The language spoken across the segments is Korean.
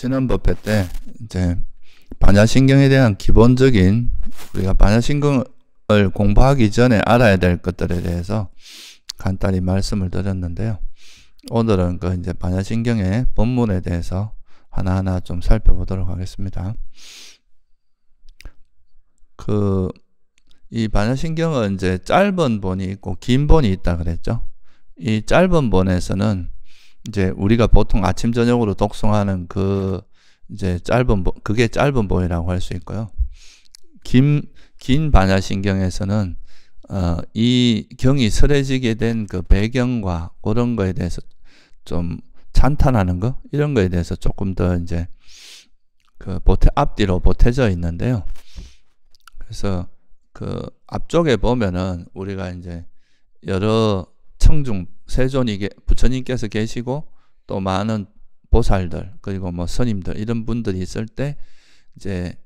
지난 법회 때 이제 반야신경에 대한 기본적인 우리가 반야신경을 공부하기 전에 알아야 될 것들에 대해서 간단히 말씀을 드렸는데요. 오늘은 그 이제 반야신경의 본문에 대해서 하나하나 좀 살펴보도록 하겠습니다. 그 이 반야신경은 이제 짧은 본이 있고 긴 본이 있다 그랬죠. 이 짧은 본에서는 이제 우리가 보통 아침 저녁으로 독송하는 그 이제 짧은 보, 그게 짧은 보이라고 할 수 있고요. 긴긴 반야신경에서는 어, 이 경이 설해지게 된 그 배경과 그런 거에 대해서 좀 찬탄하는 거 이런 거에 대해서 조금 더 이제 그 보태 앞뒤로 보태져 있는데요. 그래서 그 앞쪽에 보면은 우리가 이제 여러 청중 세존이 부처님께서 계시고 또 많은 보살들 그리고 뭐 스님들 이런 분들이 있을 때 이제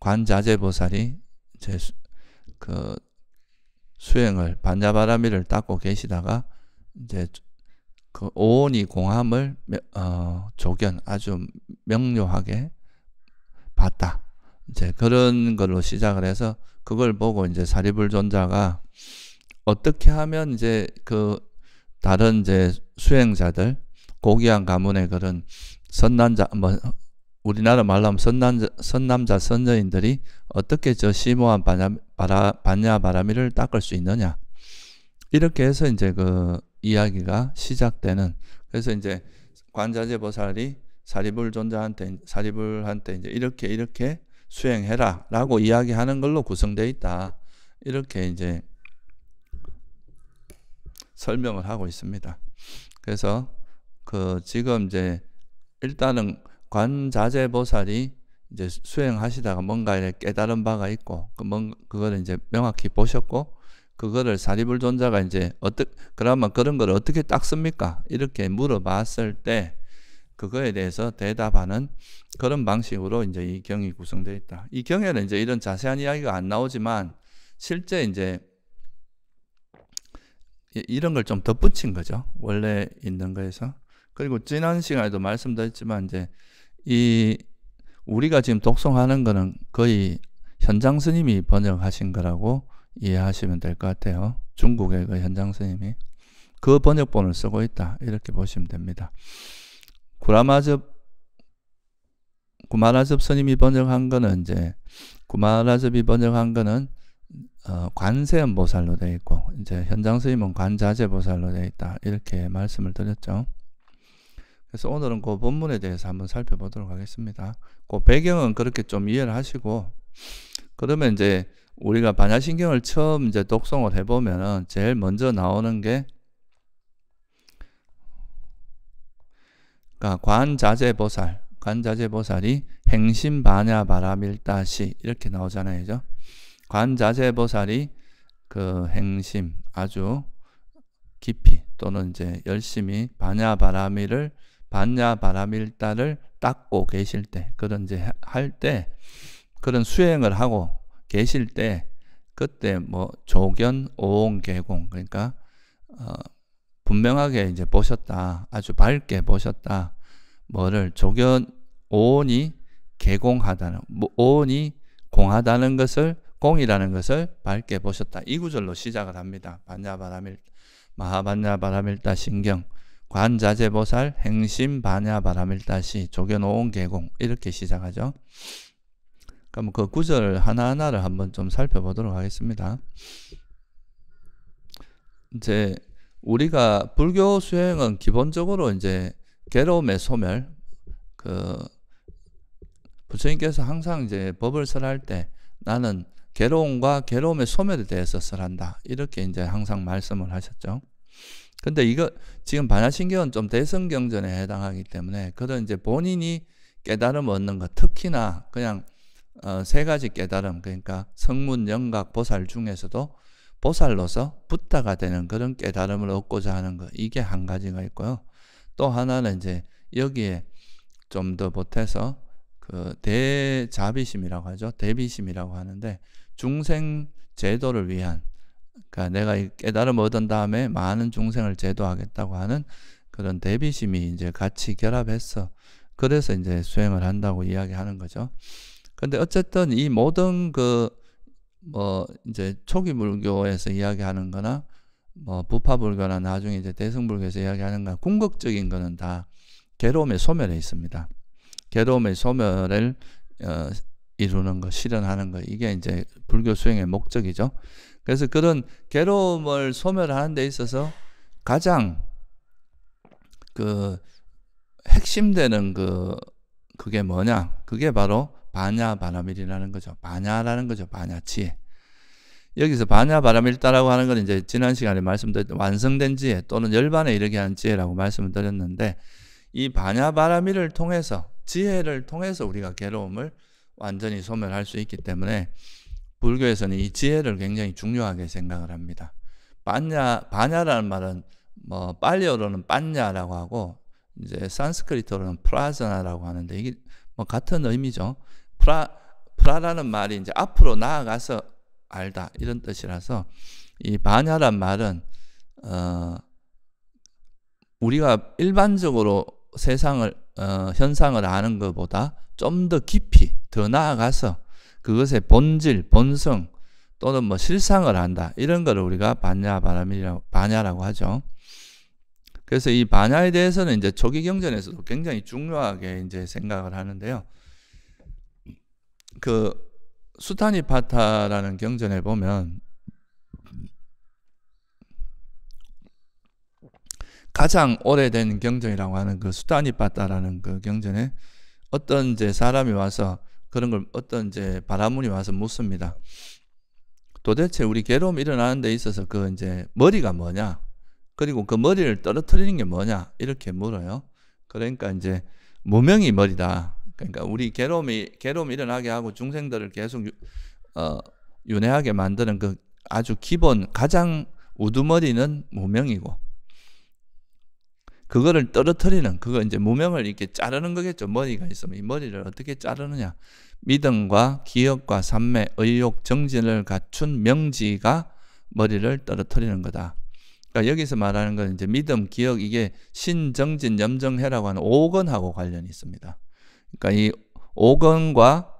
관자재 보살이 이제 수, 그 수행을 반자바라밀를 닦고 계시다가 이제 그 오온이 공함을 어, 조견 아주 명료하게 봤다. 이제 그런 걸로 시작을 해서 그걸 보고 이제 사리불존자가 어떻게 하면 이제 그 다른 이제 수행자들 고귀한 가문의 그런 선남자 뭐 우리나라 말로 하면 선남자, 선남자 선녀인들이 어떻게 저 심오한 바야 바라, 바야 바람이를 닦을 수 있느냐 이렇게 해서 이제 그 이야기가 시작되는 그래서 이제 관자재 보살이 사리불 존자한테 사리불한테 이제 이렇게 이렇게 수행해라라고 이야기하는 걸로 구성되어 있다 이렇게 이제 설명을 하고 있습니다. 그래서 그 지금 이제 일단은 관자재보살이 이제 수행하시다가 뭔가 에 깨달은 바가 있고 그 뭔 그거를 이제 명확히 보셨고 그거를 사리불존자가 이제 어떻 그러면 그런 걸 어떻게 닦습니까? 이렇게 물어봤을 때 그거에 대해서 대답하는 그런 방식으로 이제 이 경이 구성되어 있다. 이 경에는 이제 이런 자세한 이야기가 안 나오지만 실제 이제 이런 걸 좀 덧붙인 거죠. 원래 있는 거에서. 그리고 지난 시간에도 말씀드렸지만 이제 이 우리가 지금 독송하는 거는 거의 현장 스님이 번역하신 거라고 이해하시면 될 것 같아요. 중국의 그 현장 스님이 그 번역본을 쓰고 있다 이렇게 보시면 됩니다. 구라마접 구마라접 스님이 번역한 거는 이제 구마라접이 번역한 거는 어, 관세음 보살로 되어 있고 이제 현장 스님은 관자재 보살로 되어 있다 이렇게 말씀을 드렸죠. 그래서 오늘은 그 본문에 대해서 한번 살펴보도록 하겠습니다. 그 배경은 그렇게 좀 이해를 하시고 그러면 이제 우리가 반야신경을 처음 이제 독송을 해보면은 제일 먼저 나오는 게 그러니까 관자재보살, 관자재보살이 행신반야바라밀다시 이렇게 나오잖아요, 그죠? 관자재보살이 그 행심 아주 깊이 또는 이제 열심히 반야바라밀을 반야바라밀다를 닦고 계실 때 그런 이제 할 때 그런 수행을 하고 계실 때 그때 뭐 조견 오온계공 그러니까 어, 분명하게 이제 보셨다 아주 밝게 보셨다 뭐를 조견 오온이 개공하다는 뭐 오온이 공하다는 것을 공이라는 것을 밝게 보셨다. 이 구절로 시작을 합니다. 반야바라밀 마하반야바라밀다 신경 관자재보살 행심 반야바라밀다시 조견오온 개공 이렇게 시작하죠. 그럼 그 구절 하나하나를 한번 좀 살펴보도록 하겠습니다. 이제 우리가 불교 수행은 기본적으로 이제 괴로움의 소멸 그 부처님께서 항상 이제 법을 설할 때 나는 괴로움과 괴로움의 소멸에 대해서 설한다. 이렇게 이제 항상 말씀을 하셨죠. 근데 이거 지금 반야신경은 좀 대성경전에 해당하기 때문에 그런 이제 본인이 깨달음 얻는 것 특히나 그냥 어, 세 가지 깨달음 그러니까 성문 영각 보살 중에서도 보살로서 부타가 되는 그런 깨달음을 얻고자 하는 것 이게 한 가지가 있고요. 또 하나는 이제 여기에 좀 더 보태서 그 대자비심이라고 하죠. 대비심이라고 하는데 중생 제도를 위한 그러니까 내가 깨달음을 얻은 다음에 많은 중생을 제도하겠다고 하는 그런 대비심이 이제 같이 결합해서 그래서 이제 수행을 한다고 이야기하는 거죠. 근데 어쨌든 이 모든 그 뭐 이제 초기 불교에서 이야기하는 거나 뭐 부파 불교나 나중에 이제 대승 불교에서 이야기하는 거나 궁극적인 거는 다 괴로움의 소멸에 있습니다. 괴로움의 소멸을 어, 이루는 것, 실현하는 것, 이게 이제 불교 수행의 목적이죠. 그래서 그런 괴로움을 소멸하는 데 있어서 가장 그 핵심되는 그 그게 뭐냐? 그게 바로 반야바라밀이라는 거죠. 반야라는 거죠. 반야치에. 여기서 반야바라밀다라고 하는 건 이제 지난 시간에 말씀드렸던 완성된 지혜 또는 열반에 이르게 한 지혜라고 말씀을 드렸는데 이 반야바라밀을 통해서 지혜를 통해서 우리가 괴로움을 완전히 소멸할 수 있기 때문에 불교에서는 이 지혜를 굉장히 중요하게 생각을 합니다. 반야 반야라는 말은 뭐 빨리어로는 빤냐라고 하고 이제 산스크리트어로는 프라자나라고 하는데 이게 뭐 같은 의미죠. 프라 프라라는 말이 이제 앞으로 나아가서 알다 이런 뜻이라서 이 반야란 말은 어 우리가 일반적으로 세상을 어, 현상을 아는 것보다 좀더 깊이 더 나아가서 그것의 본질, 본성 또는 뭐 실상을 한다 이런 거를 우리가 반야 바람이라고 반야라고 하죠. 그래서 이 반야에 대해서는 이제 초기 경전에서도 굉장히 중요하게 이제 생각을 하는데요. 그 수타니파타라는 경전에 보면 가장 오래된 경전이라고 하는 그 수타니파타라는 그 경전에 어떤 이제 사람이 와서 그런 걸 어떤 이제 바람문이 와서 묻습니다. 도대체 우리 괴로움 이 일어나는 데 있어서 그 이제 머리가 뭐냐? 그리고 그 머리를 떨어뜨리는 게 뭐냐? 이렇게 물어요. 그러니까 이제 무명이 머리다. 그러니까 우리 괴로움이 괴로움이 일어나게 하고 중생들을 계속 유, 어, 윤회하게 만드는 그 아주 기본 가장 우두머리는 무명이고 그거를 떨어뜨리는 그거 이제 무명을 이렇게 자르는 거겠죠. 머리가 있으면 이 머리를 어떻게 자르느냐. 믿음과 기억과 삼매, 의욕, 정진을 갖춘 명지가 머리를 떨어뜨리는 거다. 그러니까 여기서 말하는 건 이제 믿음, 기억 이게 신정진 염정해라고 하는 오건하고 관련이 있습니다. 그러니까 이 오건과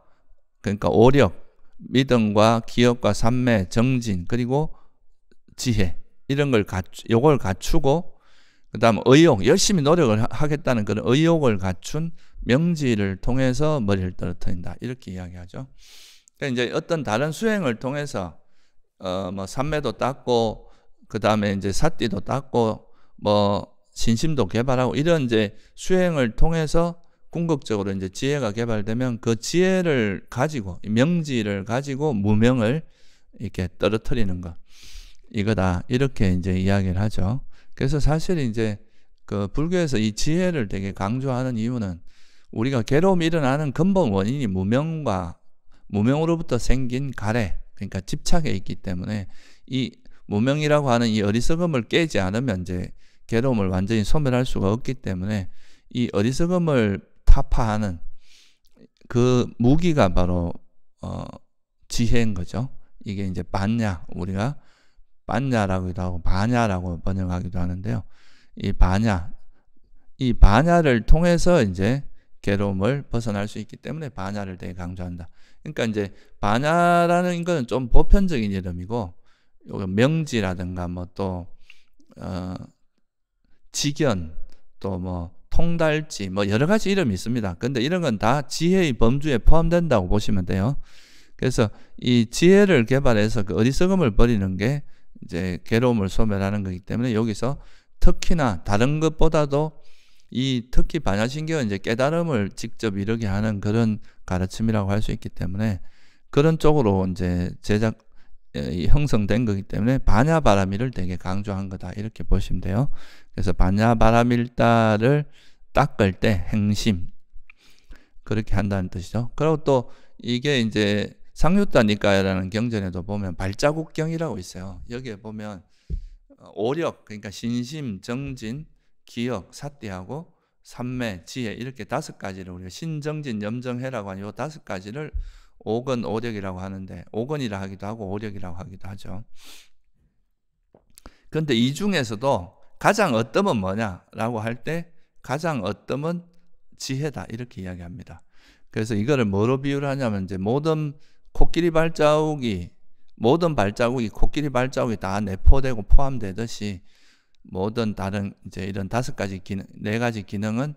그러니까 오력, 믿음과 기억과 삼매, 정진 그리고 지혜 이런 걸 갖추, 요걸 갖추고 그 다음 의욕, 열심히 노력을 하겠다는 그런 의욕을 갖춘 명지를 통해서 머리를 떨어뜨린다. 이렇게 이야기하죠. 그러니까 이제 어떤 다른 수행을 통해서, 어, 뭐, 삼매도 닦고, 그 다음에 이제 사띠도 닦고, 뭐, 신심도 개발하고, 이런 이제 수행을 통해서 궁극적으로 이제 지혜가 개발되면 그 지혜를 가지고, 명지를 가지고 무명을 이렇게 떨어뜨리는 것. 이거다. 이렇게 이제 이야기를 하죠. 그래서 사실 이제 그 불교에서 이 지혜를 되게 강조하는 이유는 우리가 괴로움이 일어나는 근본 원인이 무명과 무명으로부터 생긴 가래, 그러니까 집착에 있기 때문에 이 무명이라고 하는 이 어리석음을 깨지 않으면 이제 괴로움을 완전히 소멸할 수가 없기 때문에 이 어리석음을 타파하는 그 무기가 바로 어 지혜인 거죠. 이게 이제 반야 우리가 반야라고도 하고 반야라고 번역하기도 하는데요. 이 반야 이 반야를 통해서 이제 괴로움을 벗어날 수 있기 때문에 반야를 되게 강조한다. 그러니까 이제 반야라는 것은 좀 보편적인 이름이고 명지라든가 뭐 또 어, 직연 또뭐 통달지 뭐 여러 가지 이름이 있습니다. 근데 이런 건 다 지혜의 범주에 포함된다고 보시면 돼요. 그래서 이 지혜를 개발해서 그 어리석음을 버리는 게 이제 괴로움을 소멸하는 거기 때문에 여기서 특히나 다른 것보다도 이 특히 반야신경은 이제 깨달음을 직접 이루게 하는 그런 가르침이라고 할 수 있기 때문에 그런 쪽으로 이제 제작 형성된 거기 때문에 반야바라밀을 되게 강조한 거다 이렇게 보시면 돼요. 그래서 반야바라밀다를 닦을 때 행심 그렇게 한다는 뜻이죠. 그리고 또 이게 이제 상류다니까라는 경전에도 보면 발자국경이라고 있어요. 여기에 보면 어, 오력 그러니까 신심, 정진, 기억, 사띠하고 삼매, 지혜 이렇게 다섯 가지를 우리가 신정진, 염정해라고 하는 이 다섯 가지를 오건 오력이라고 하는데 오건이라 하기도 하고 오력이라고 하기도 하죠. 그런데 이 중에서도 가장 어뜸은 뭐냐라고 할 때 가장 어뜸은 지혜다 이렇게 이야기합니다. 그래서 이거를 뭐로 비유를 하냐면 이제 모든 코끼리 발자국이 모든 발자국이 코끼리 발자국이 다 내포되고 포함되듯이 모든 다른 이제 이런 다섯 가지 기능 네 가지 기능은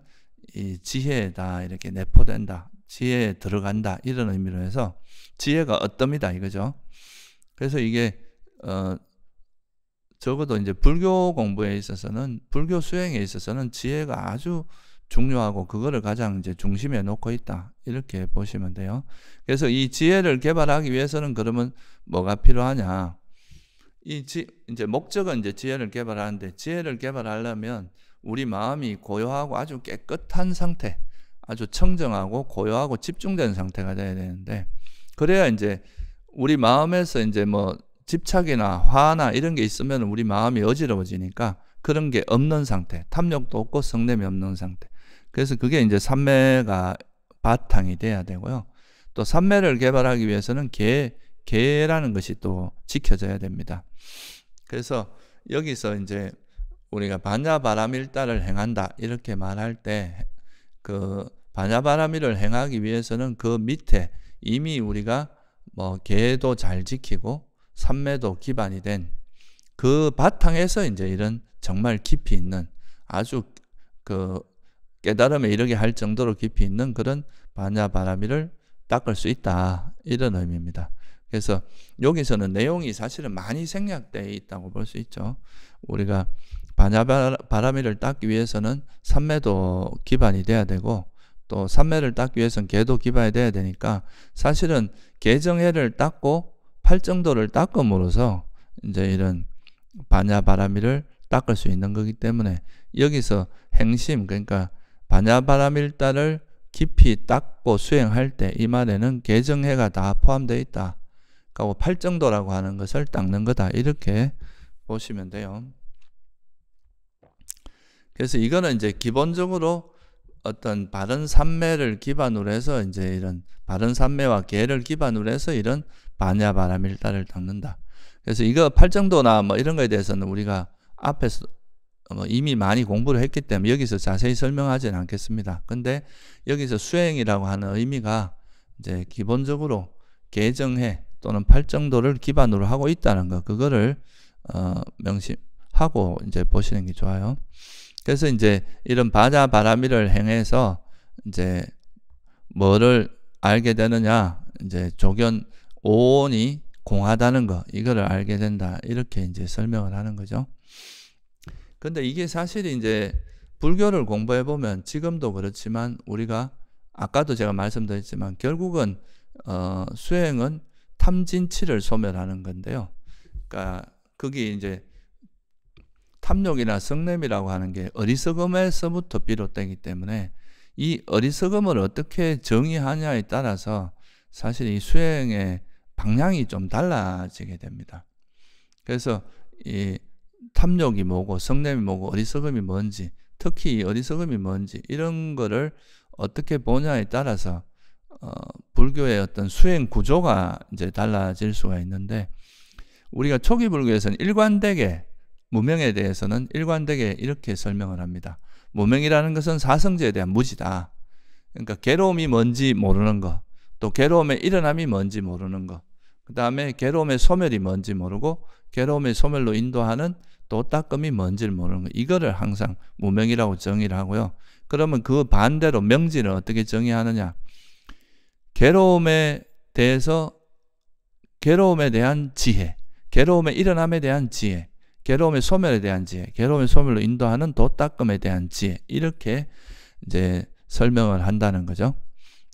이 지혜에다 이렇게 내포된다 지혜에 들어간다 이런 의미로 해서 지혜가 어떻니다 이거죠 그래서 이게 어 적어도 이제 불교 공부에 있어서는 불교 수행에 있어서는 지혜가 아주 중요하고 그거를 가장 이제 중심에 놓고 있다. 이렇게 보시면 돼요. 그래서 이 지혜를 개발하기 위해서는 그러면 뭐가 필요하냐? 이 지, 이제 목적은 이제 지혜를 개발하는데 지혜를 개발하려면 우리 마음이 고요하고 아주 깨끗한 상태, 아주 청정하고 고요하고 집중된 상태가 돼야 되는데 그래야 이제 우리 마음에서 이제 뭐 집착이나 화나 이런 게 있으면 우리 마음이 어지러워지니까 그런 게 없는 상태, 탐욕도 없고 성냄이 없는 상태. 그래서 그게 이제 산매가 바탕이 돼야 되고요. 또 산매를 개발하기 위해서는 계, 계라는 것이 또 지켜져야 됩니다. 그래서 여기서 이제 우리가 반야바람일다를 행한다 이렇게 말할 때 그 반야바람일을 행하기 위해서는 그 밑에 이미 우리가 뭐 계도 잘 지키고 삼매도 기반이 된 그 바탕에서 이제 이런 정말 깊이 있는 아주 그 깨달음에 이르게 할 정도로 깊이 있는 그런 반야바라밀를 닦을 수 있다. 이런 의미입니다. 그래서 여기서는 내용이 사실은 많이 생략되어 있다고 볼 수 있죠. 우리가 반야바라밀를 닦기 위해서는 삼매도 기반이 돼야 되고 또 삼매를 닦기 위해서는 개도 기반이 돼야 되니까 사실은 개정해를 닦고 팔정도를 닦음으로써 이제 이런 반야바라밀를 닦을 수 있는 거기 때문에 여기서 행심 그러니까 바냐바라밀다를 깊이 닦고 수행할 때 이 말에는 개정해가 다 포함되어 있다. 그러니 팔정도라고 하는 것을 닦는 거다. 이렇게 보시면 돼요. 그래서 이거는 이제 기본적으로 어떤 바른 삼매를 기반으로 해서 이제 이런 바른 삼매와 계를 기반으로 해서 이런 반야바라밀다를 닦는다. 그래서 이거 팔정도나 뭐 이런 거에 대해서는 우리가 앞에서 뭐 이미 많이 공부를 했기 때문에 여기서 자세히 설명하지는 않겠습니다. 근데 여기서 수행이라고 하는 의미가 이제 기본적으로 개정해 또는 팔정도를 기반으로 하고 있다는 거 그거를 어, 명심하고 이제 보시는 게 좋아요. 그래서 이제 이런 바자 바라미를 행해서 이제 뭐를 알게 되느냐 이제 조견 오온이 공하다는 거 이거를 알게 된다 이렇게 이제 설명을 하는 거죠. 근데 이게 사실 이제 불교를 공부해 보면 지금도 그렇지만 우리가 아까도 제가 말씀드렸지만 결국은 어, 수행은 탐진치를 소멸하는 건데요. 그러니까 그게 이제 탐욕이나 성냄이라고 하는 게 어리석음에서부터 비롯되기 때문에 이 어리석음을 어떻게 정의하냐에 따라서 사실 이 수행의 방향이 좀 달라지게 됩니다. 그래서 이 탐욕이 뭐고 성냄이 뭐고 어리석음이 뭔지 특히 어리석음이 뭔지 이런 거를 어떻게 보냐에 따라서 어, 불교의 어떤 수행 구조가 이제 달라질 수가 있는데 우리가 초기 불교에서는 일관되게 무명에 대해서는 일관되게 이렇게 설명을 합니다. 무명이라는 것은 사성제에 대한 무지다. 그러니까 괴로움이 뭔지 모르는 것, 또 괴로움의 일어남이 뭔지 모르는 것, 그 다음에 괴로움의 소멸이 뭔지 모르고 괴로움의 소멸로 인도하는 또따음이 뭔지를 모르는 거. 이거를 항상 무명이라고 정의를 하고요. 그러면 그 반대로 명지를 어떻게 정의하느냐? 괴로움에 대해서 괴로움에 대한 지혜, 괴로움의 일어남에 대한 지혜, 괴로움의 소멸에 대한 지혜, 괴로움의 소멸로 인도하는 도따음에 대한 지혜 이렇게 이제 설명을 한다는 거죠.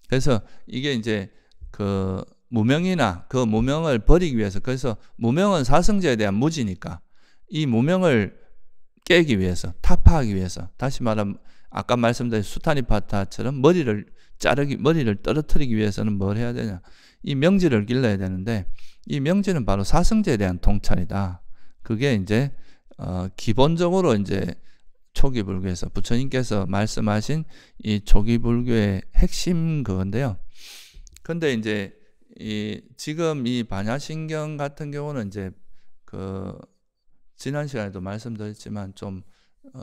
그래서 이게 이제 그 무명이나 그 무명을 버리기 위해서 그래서 무명은 사성자에 대한 무지니까 이 무명을 깨기 위해서, 타파하기 위해서, 다시 말하면 아까 말씀드린 수타니파타처럼 머리를 자르기, 머리를 떨어뜨리기 위해서는 뭘 해야 되냐? 이 명지를 길러야 되는데 이 명지는 바로 사성제에 대한 통찰이다. 그게 이제 어, 기본적으로 이제 초기 불교에서 부처님께서 말씀하신 이 초기 불교의 핵심 그건데요. 근데 이제 이 지금 이 반야신경 같은 경우는 이제 그 지난 시간에도 말씀드렸지만 좀 어,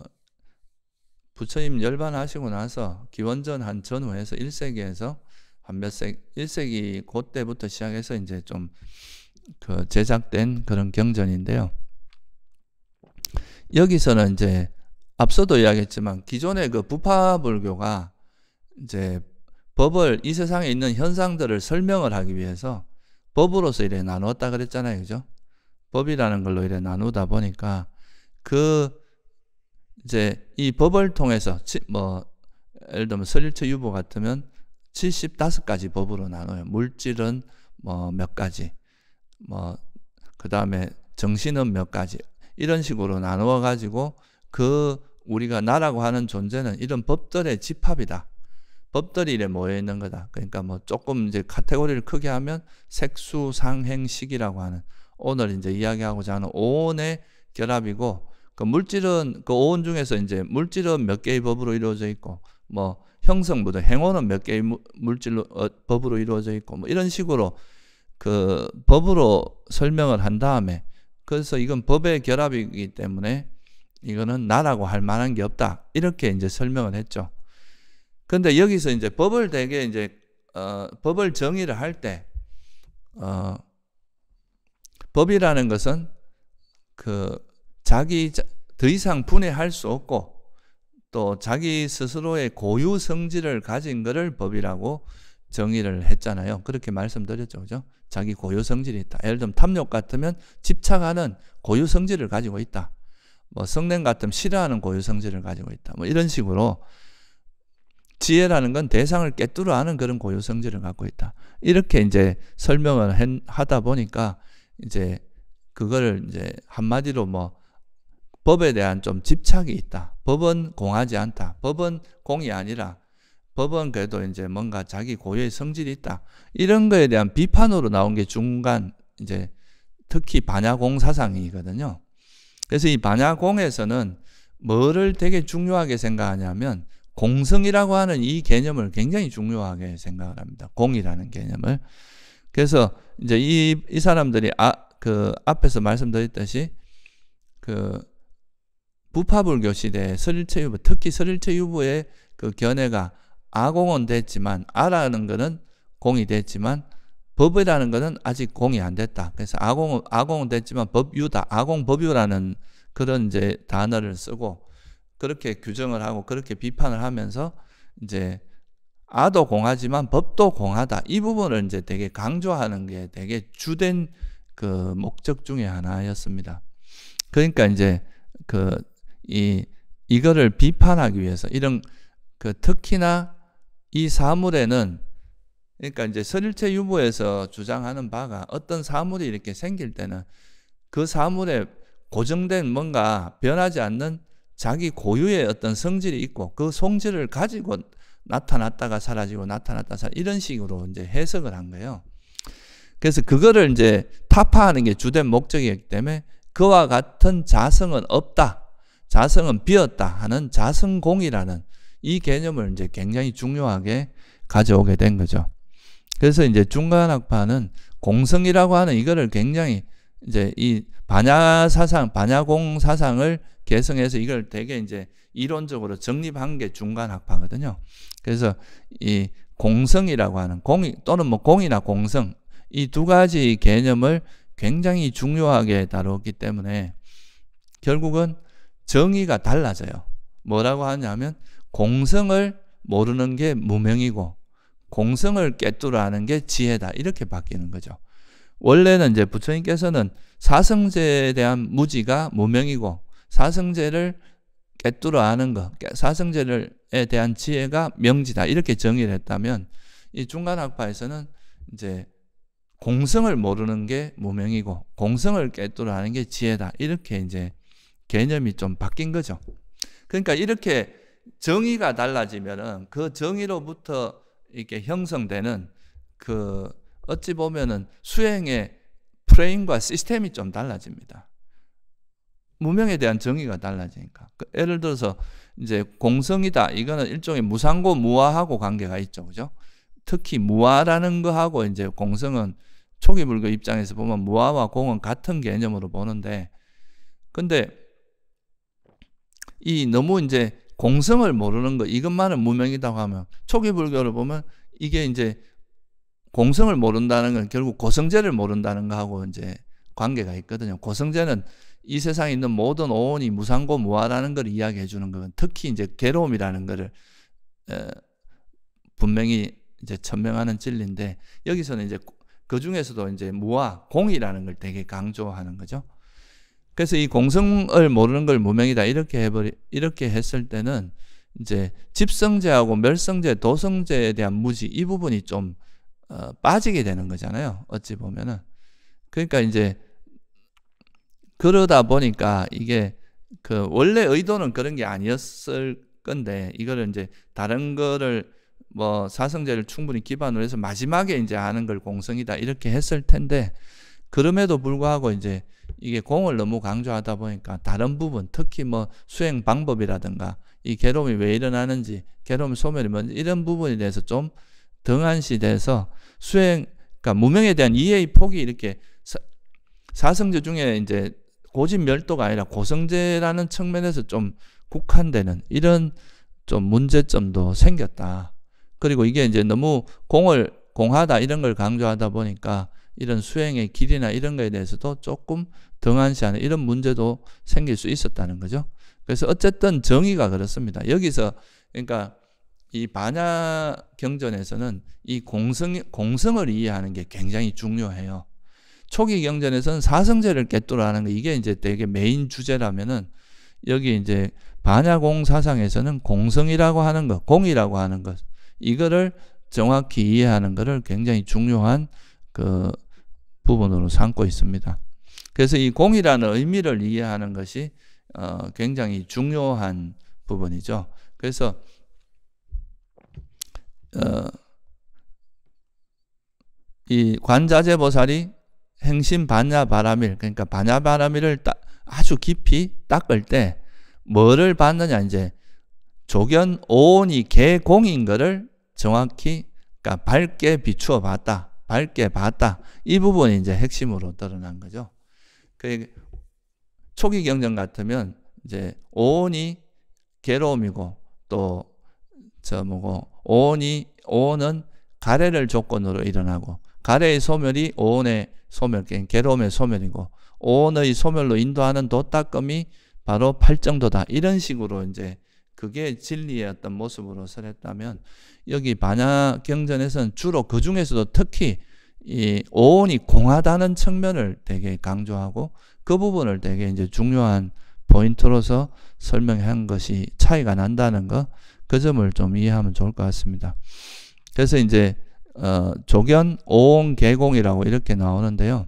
부처님 열반하시고 나서 기원전 한 전후에서 1세기에서 한 몇세기 1세기 그때부터 시작해서 이제 좀그 제작된 그런 경전인데요. 여기서는 이제 앞서도 이야기했지만 기존의 그 부파 불교가 이제 법을 이 세상에 있는 현상들을 설명을 하기 위해서 법으로서 이래 나누었다 그랬잖아요. 그죠? 법이라는 걸로 이래 나누다 보니까 그 이제 이 법을 통해서 뭐 예를 들면 설일체 유보 같으면 75가지 법으로 나눠요. 물질은 뭐 몇 가지, 뭐 그다음에 정신은 몇 가지 이런 식으로 나누어 가지고 그 우리가 나라고 하는 존재는 이런 법들의 집합이다. 법들이 이래 모여 있는 거다. 그러니까 뭐 조금 이제 카테고리를 크게 하면 색수 상행식이라고 하는 오늘 이제 이야기하고자 하는 오온의 결합이고 그 물질은 그 오온 중에서 이제 물질은 몇 개의 법으로 이루어져 있고 뭐 형성부터 행원은 몇 개의 물질로 어, 법으로 이루어져 있고 뭐 이런 식으로 그 법으로 설명을 한 다음에 그래서 이건 법의 결합이기 때문에 이거는 나라고 할 만한 게 없다 이렇게 이제 설명을 했죠. 근데 여기서 이제 법을 되게 이제 어, 법을 정의를 할 때 어, 법이라는 것은 그 자기 더 이상 분해할 수 없고 또 자기 스스로의 고유 성질을 가진 것을 법이라고 정의를 했잖아요. 그렇게 말씀드렸죠. 그죠? 자기 고유 성질이 있다. 예를 들면 탐욕 같으면 집착하는 고유 성질을 가지고 있다. 뭐 성냄 같으면 싫어하는 고유 성질을 가지고 있다. 뭐 이런 식으로 지혜라는 건 대상을 깨뜨려 하는 그런 고유 성질을 갖고 있다. 이렇게 이제 설명을 하다 보니까 이제 그걸 이제 한마디로 뭐 법에 대한 좀 집착이 있다. 법은 공하지 않다. 법은 공이 아니라 법은 그래도 이제 뭔가 자기 고유의 성질이 있다. 이런 거에 대한 비판으로 나온 게 중간 이제 특히 반야공 사상이거든요. 그래서 이 반야공에서는 뭐를 되게 중요하게 생각하냐면 공성이라고 하는 이 개념을 굉장히 중요하게 생각을 합니다. 공이라는 개념을. 그래서 이제 이, 이 사람들이 아, 그 앞에서 말씀드렸듯이 그 부파불교 시대 서일체 유부, 특히 서일체 유부의 그 견해가 아공은 됐지만 아라는 것은 공이 됐지만 법이라는 것은 아직 공이 안 됐다. 그래서 아공은 아공은 됐지만 법유다. 아공 법유라는 그런 이제 단어를 쓰고 그렇게 규정을 하고 그렇게 비판을 하면서 이제 아도 공하지만 법도 공하다. 이 부분을 이제 되게 강조하는 게 되게 주된 그 목적 중의 하나였습니다. 그러니까 이제 그 이 이거를 비판하기 위해서 이런 그 특히나 이 사물에는 그러니까 이제 설일체 유보에서 주장하는 바가 어떤 사물이 이렇게 생길 때는 그 사물에 고정된 뭔가 변하지 않는 자기 고유의 어떤 성질이 있고 그 성질을 가지고 나타났다가 사라지고 나타났다 사 이런 식으로 이제 해석을 한 거예요. 그래서 그거를 이제 타파하는 게 주된 목적이기 때문에 그와 같은 자성은 없다. 자성은 비었다 하는 자성공이라는 이 개념을 이제 굉장히 중요하게 가져오게 된 거죠. 그래서 이제 중간학파는 공성이라고 하는 이거를 굉장히 이제 이 반야 사상, 반야공 사상을 개성에서 이걸 되게 이제 이론적으로 정립한 게 중간 학파거든요. 그래서 이 공성이라고 하는 공이 또는 뭐 공이나 공성 이 두 가지 개념을 굉장히 중요하게 다루었기 때문에 결국은 정의가 달라져요. 뭐라고 하냐면 공성을 모르는 게 무명이고 공성을 깨뜨려하는 게 지혜다 이렇게 바뀌는 거죠. 원래는 이제 부처님께서는 사성제에 대한 무지가 무명이고 사성제를 깨뚫어 아는 것, 사성제를에 대한 지혜가 명지다 이렇게 정의를 했다면 이 중간학파에서는 이제 공성을 모르는 게 무명이고 공성을 깨뚫어 아는 게 지혜다 이렇게 이제 개념이 좀 바뀐 거죠. 그러니까 이렇게 정의가 달라지면은 그 정의로부터 이렇게 형성되는 그 어찌 보면은 수행의 프레임과 시스템이 좀 달라집니다. 무명에 대한 정의가 달라지니까. 그 예를 들어서 이제 공성이다. 이거는 일종의 무상고 무아하고 관계가 있죠. 그죠? 특히 무아라는 거하고 이제 공성은 초기 불교 입장에서 보면 무아와 공은 같은 개념으로 보는데 근데 이 너무 이제 공성을 모르는 거 이것만은 무명이라고 하면 초기 불교를 보면 이게 이제 공성을 모른다는 건 결국 고성제를 모른다는 거하고 이제 관계가 있거든요. 고성제는 이 세상에 있는 모든 오원이 무상고 무아라는 걸 이야기해 주는 것은 특히 이제 괴로움이라는 것을 분명히 이제 천명하는 진리인데 여기서는 이제 그 중에서도 이제 무아 공이라는 걸 되게 강조하는 거죠. 그래서 이 공성을 모르는 걸 무명이다 이렇게 해버리 이렇게 했을 때는 이제 집성제하고 멸성제, 도성제에 대한 무지 이 부분이 좀 어, 빠지게 되는 거잖아요. 어찌 보면은 그러니까 이제 그러다 보니까 이게 그 원래 의도는 그런 게 아니었을 건데 이거를 이제 다른 거를 뭐 사성제를 충분히 기반으로 해서 마지막에 이제 아는 걸 공성이다 이렇게 했을 텐데 그럼에도 불구하고 이제 이게 공을 너무 강조하다 보니까 다른 부분 특히 뭐 수행 방법이라든가 이 괴로움이 왜 일어나는지 괴로움 소멸이 뭔지 이런 부분에 대해서 좀 등한시돼서 수행 그러니까 무명에 대한 이해의 폭이 이렇게 사, 사성제 중에 이제 고집 멸도가 아니라 고성제라는 측면에서 좀 국한되는 이런 좀 문제점도 생겼다. 그리고 이게 이제 너무 공을 공하다 이런 걸 강조하다 보니까 이런 수행의 길이나 이런 거에 대해서도 조금 등한시하는 이런 문제도 생길 수 있었다는 거죠. 그래서 어쨌든 정의가 그렇습니다. 여기서 그러니까 이 반야 경전에서는 이 공성 공성을 이해하는 게 굉장히 중요해요. 초기 경전에서는 사성제를 깨뜨라는 게 이게 이제 되게 메인 주제라면은 여기 이제 반야공 사상에서는 공성이라고 하는 것, 공이라고 하는 것 이거를 정확히 이해하는 것을 굉장히 중요한 그 부분으로 삼고 있습니다. 그래서 이 공이라는 의미를 이해하는 것이 어 굉장히 중요한 부분이죠. 그래서 어 이 관자재 보살이 행신 반야바라밀 그러니까 반야바라밀을 아주 깊이 닦을 때 뭐를 받느냐 이제 조견 오온이 개공인 거를 정확히 그러니까 밝게 비추어 봤다. 밝게 봤다. 이 부분이 이제 핵심으로 드러난 거죠. 그 초기 경전 같으면 이제 오온이 괴로움이고 또 저뭐고 오온이 오온은 가래를 조건으로 일어나고 가래의 소멸이 오온의 소멸, 괴로움의 소멸이고 오온의 소멸로 인도하는 도닦음이 바로 팔정도다. 이런 식으로 이제 그게 진리의 어떤 모습으로 설했다면 여기 반야 경전에서는 주로 그 중에서도 특히 이 오온이 공하다는 측면을 되게 강조하고 그 부분을 되게 이제 중요한 포인트로서 설명한 것이 차이가 난다는 것, 그 점을 좀 이해하면 좋을 것 같습니다. 그래서 이제 어, 조견 오온개공이라고 이렇게 나오는데요.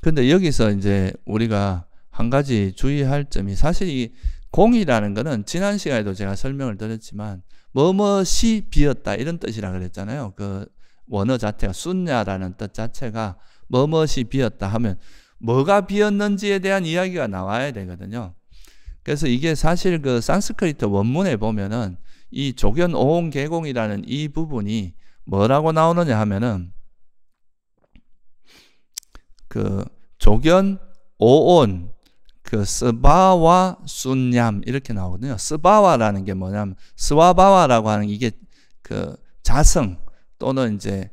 근데 여기서 이제 우리가 한 가지 주의할 점이 사실 이 공이라는 것은 지난 시간에도 제가 설명을 드렸지만 뭐뭐시 비었다 이런 뜻이라 그랬잖아요. 그 원어 자체가 순야라는 뜻 자체가 뭐뭐시 비었다 하면 뭐가 비었는지에 대한 이야기가 나와야 되거든요. 그래서 이게 사실 그 산스크리트 원문에 보면은 이 조견 오온 계공이라는 이 부분이 뭐라고 나오느냐 하면은 그 조견 오온 그 스바와 순얌 이렇게 나오거든요. 스바와라는 게 뭐냐면 스와바와라고 하는 이게 그 자성 또는 이제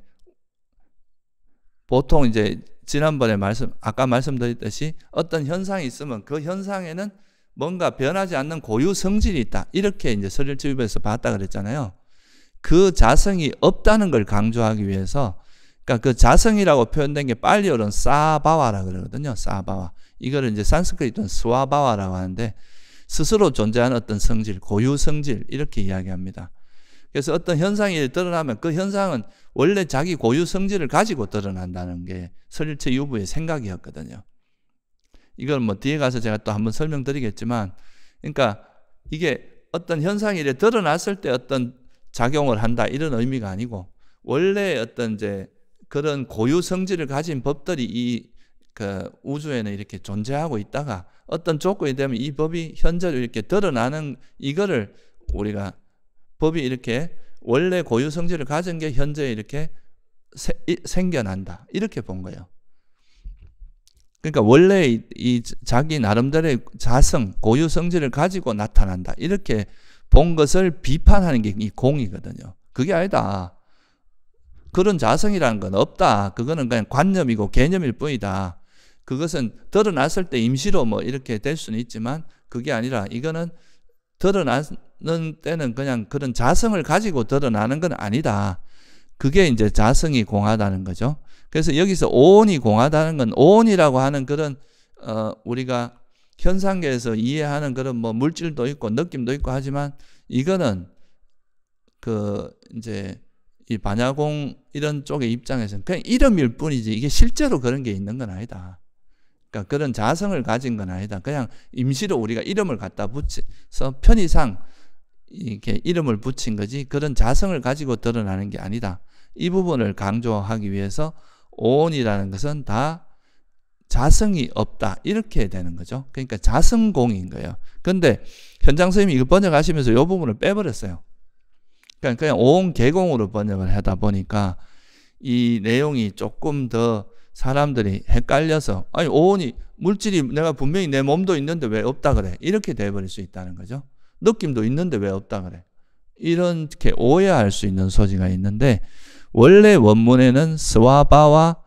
보통 이제 지난번에 말씀 아까 말씀드렸듯이 어떤 현상이 있으면 그 현상에는 뭔가 변하지 않는 고유 성질이 있다. 이렇게 이제 설일주의에서 봤다 그랬잖아요. 그 자성이 없다는 걸 강조하기 위해서 그러니까 그 자성이라고 표현된 게 빨리어는 사바와라 그러거든요. 사바와. 이거를 이제 산스크리트는 스와바와라고 하는데 스스로 존재하는 어떤 성질, 고유 성질 이렇게 이야기합니다. 그래서 어떤 현상이 드러나면 그 현상은 원래 자기 고유 성질을 가지고 드러난다는 게 설일체 유부의 생각이었거든요. 이걸 뭐 뒤에 가서 제가 또 한번 설명드리겠지만, 그러니까 이게 어떤 현상이 래 드러났을 때 어떤 작용을 한다 이런 의미가 아니고 원래 어떤 이제 그런 고유 성질을 가진 법들이 이그 우주에는 이렇게 존재하고 있다가 어떤 조건이 되면 이 법이 현재로 이렇게 드러나는 이거를 우리가 법이 이렇게 원래 고유 성질을 가진 게 현재 이렇게 세, 생겨난다 이렇게 본 거예요. 그러니까 원래 이, 이 자기 나름대로의 자성, 고유 성질을 가지고 나타난다. 이렇게 본 것을 비판하는 게 이 공이거든요. 그게 아니다. 그런 자성이라는 건 없다. 그거는 그냥 관념이고 개념일 뿐이다. 그것은 드러났을 때 임시로 뭐 이렇게 될 수는 있지만 그게 아니라 이거는 드러나는 때는 그냥 그런 자성을 가지고 드러나는 건 아니다. 그게 이제 자성이 공하다는 거죠. 그래서 여기서 온이 공하다는 건온이라고 하는 그런 어 우리가 현상계에서 이해하는 그런 뭐 물질도 있고 느낌도 있고 하지만 이거는 그 이제 이 반야공 이런 쪽의 입장에서는 그냥 이름일 뿐이지 이게 실제로 그런 게 있는 건 아니다. 그러니까 그런 자성을 가진 건 아니다. 그냥 임시로 우리가 이름을 갖다 붙여서 편의상 이렇게 이름을 붙인 거지 그런 자성을 가지고 드러나는 게 아니다. 이 부분을 강조하기 위해서 오온이라는 것은 다 자성이 없다. 이렇게 되는 거죠. 그러니까 자성공인 거예요. 근데 현장 선생님이 이거 번역하시면서 이 부분을 빼버렸어요. 그러니까 그냥 오온 개공으로 번역을 하다 보니까 이 내용이 조금 더 사람들이 헷갈려서 아니 오온이 물질이 내가 분명히 내 몸도 있는데 왜 없다 그래 이렇게 돼버릴 수 있다는 거죠 느낌도 있는데 왜 없다 그래 이렇게 오해할 수 있는 소지가 있는데 원래 원문에는 스와바와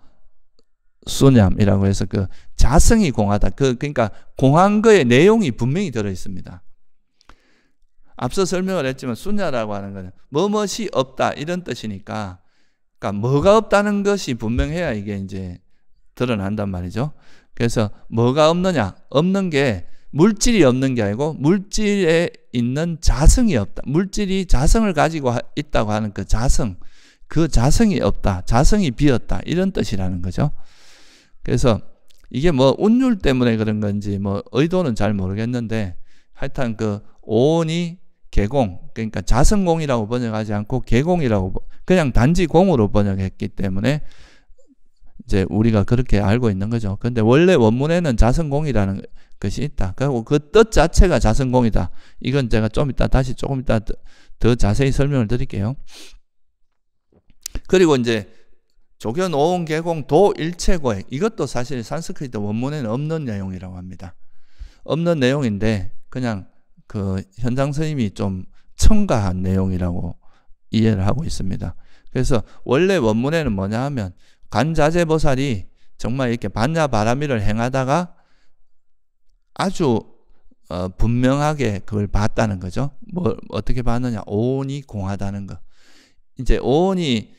수냠이라고 해서 그 자성이 공하다. 그 그러니까 공한 거의 내용이 분명히 들어 있습니다. 앞서 설명을 했지만 수냐라고 하는 것은 뭐뭇이 없다 이런 뜻이니까 그러니까 뭐가 없다는 것이 분명해야 이게 이제 드러난단 말이죠. 그래서 뭐가 없느냐? 없는 게 물질이 없는 게 아니고 물질에 있는 자성이 없다. 물질이 자성을 가지고 있다고 하는 그 자성. 그 자성이 없다. 자성이 비었다. 이런 뜻이라는 거죠. 그래서 이게 뭐 운율 때문에 그런 건지 뭐 의도는 잘 모르겠는데 하여튼 그 오온이 개공 그러니까 자성공이라고 번역하지 않고 개공이라고 그냥 단지 공으로 번역했기 때문에 이제 우리가 그렇게 알고 있는 거죠. 근데 원래 원문에는 자성공이라는 것이 있다. 그리고 그 뜻 자체가 자성공이다. 이건 제가 좀 이따 다시 조금 이따 더 자세히 설명을 드릴게요. 그리고 이제 조견 오온 개공 도 일체고액 이것도 사실 산스크리트 원문에는 없는 내용이라고 합니다. 없는 내용인데 그냥 그 현장 선임이 좀 첨가한 내용이라고 이해를 하고 있습니다. 그래서 원래 원문에는 뭐냐 하면 간자재보살이 정말 이렇게 반야바라밀을 행하다가 아주 어 분명하게 그걸 봤다는 거죠. 뭐 어떻게 봤느냐? 오온이 공하다는 거. 이제 오온이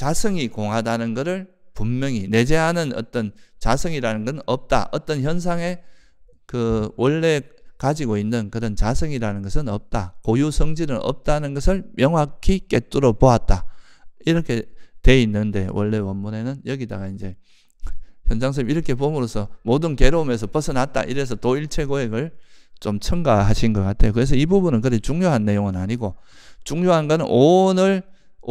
자성이 공하다는 것을 분명히 내재하는 어떤 자성이라는 건 없다. 어떤 현상에 그 원래 가지고 있는 그런 자성이라는 것은 없다. 고유 성질은 없다는 것을 명확히 깨뚫어 보았다. 이렇게 돼 있는데 원래 원문에는 여기다가 이제 현장쌤 이렇게 봄으로써 모든 괴로움에서 벗어났다. 이래서 도일체 고액을 좀 첨가하신 것 같아요. 그래서 이 부분은 그리 중요한 내용은 아니고 중요한 것은 오늘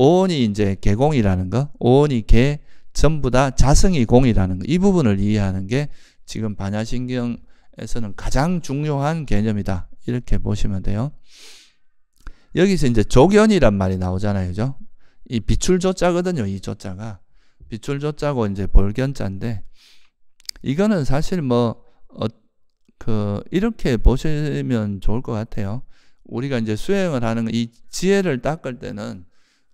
오온이 이제 개공이라는 거, 오온이 개 전부 다 자성이 공이라는 거, 이 부분을 이해하는 게 지금 반야신경에서는 가장 중요한 개념이다. 이렇게 보시면 돼요. 여기서 이제 조견이란 말이 나오잖아요. 그죠? 이 비출조자거든요. 이 조자가. 비출조자고 이제 볼견자인데 이거는 사실 뭐, 어, 그, 이렇게 보시면 좋을 것 같아요. 우리가 이제 수행을 하는 이 지혜를 닦을 때는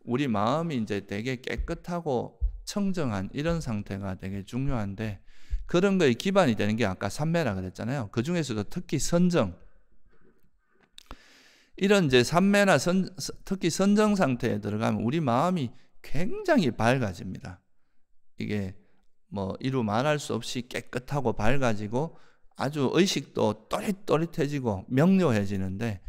우리 마음이 이제 되게 깨끗하고 청정한 이런 상태가 되게 중요한데 그런 거에 기반이 되는 게 아까 삼매라 그랬잖아요. 그 중에서도 특히 선정 이런 이제 삼매나 선, 특히 선정 상태에 들어가면 우리 마음이 굉장히 밝아집니다. 이게 뭐 이루 말할 수 없이 깨끗하고 밝아지고 아주 의식도 또릿또릿해지고 명료해지는데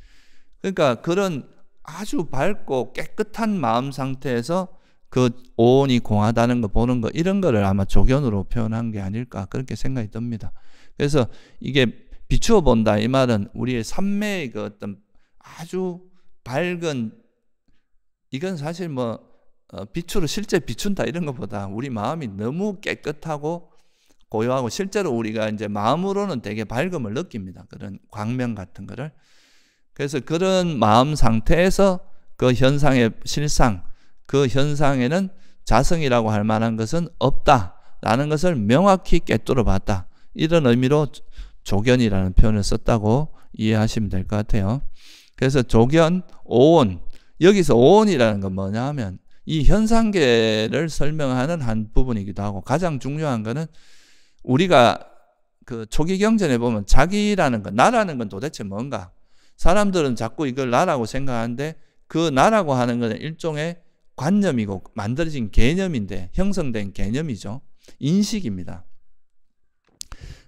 그러니까 그런 아주 밝고 깨끗한 마음 상태에서 그 오온이 공하다는 거 보는 거 이런 거를 아마 조견으로 표현한 게 아닐까 그렇게 생각이 듭니다. 그래서 이게 비추어 본다 이 말은 우리의 삼매의 그 어떤 아주 밝은 이건 사실 뭐 어, 비추를 실제 비춘다 이런 것보다 우리 마음이 너무 깨끗하고 고요하고 실제로 우리가 이제 마음으로는 되게 밝음을 느낍니다. 그런 광명 같은 거를. 그래서 그런 마음 상태에서 그 현상의 실상, 그 현상에는 자성이라고 할 만한 것은 없다라는 것을 명확히 깨뜨려 봤다. 이런 의미로 조견이라는 표현을 썼다고 이해하시면 될 것 같아요. 그래서 조견, 오온, 여기서 오온이라는 건 뭐냐 하면 이 현상계를 설명하는 한 부분이기도 하고 가장 중요한 거는 우리가 그 초기 경전에 보면 자기라는 것, 나라는 건 도대체 뭔가 사람들은 자꾸 이걸 나라고 생각하는데 그 나라고 하는 것은 일종의 관념이고 만들어진 개념인데 형성된 개념이죠. 인식입니다.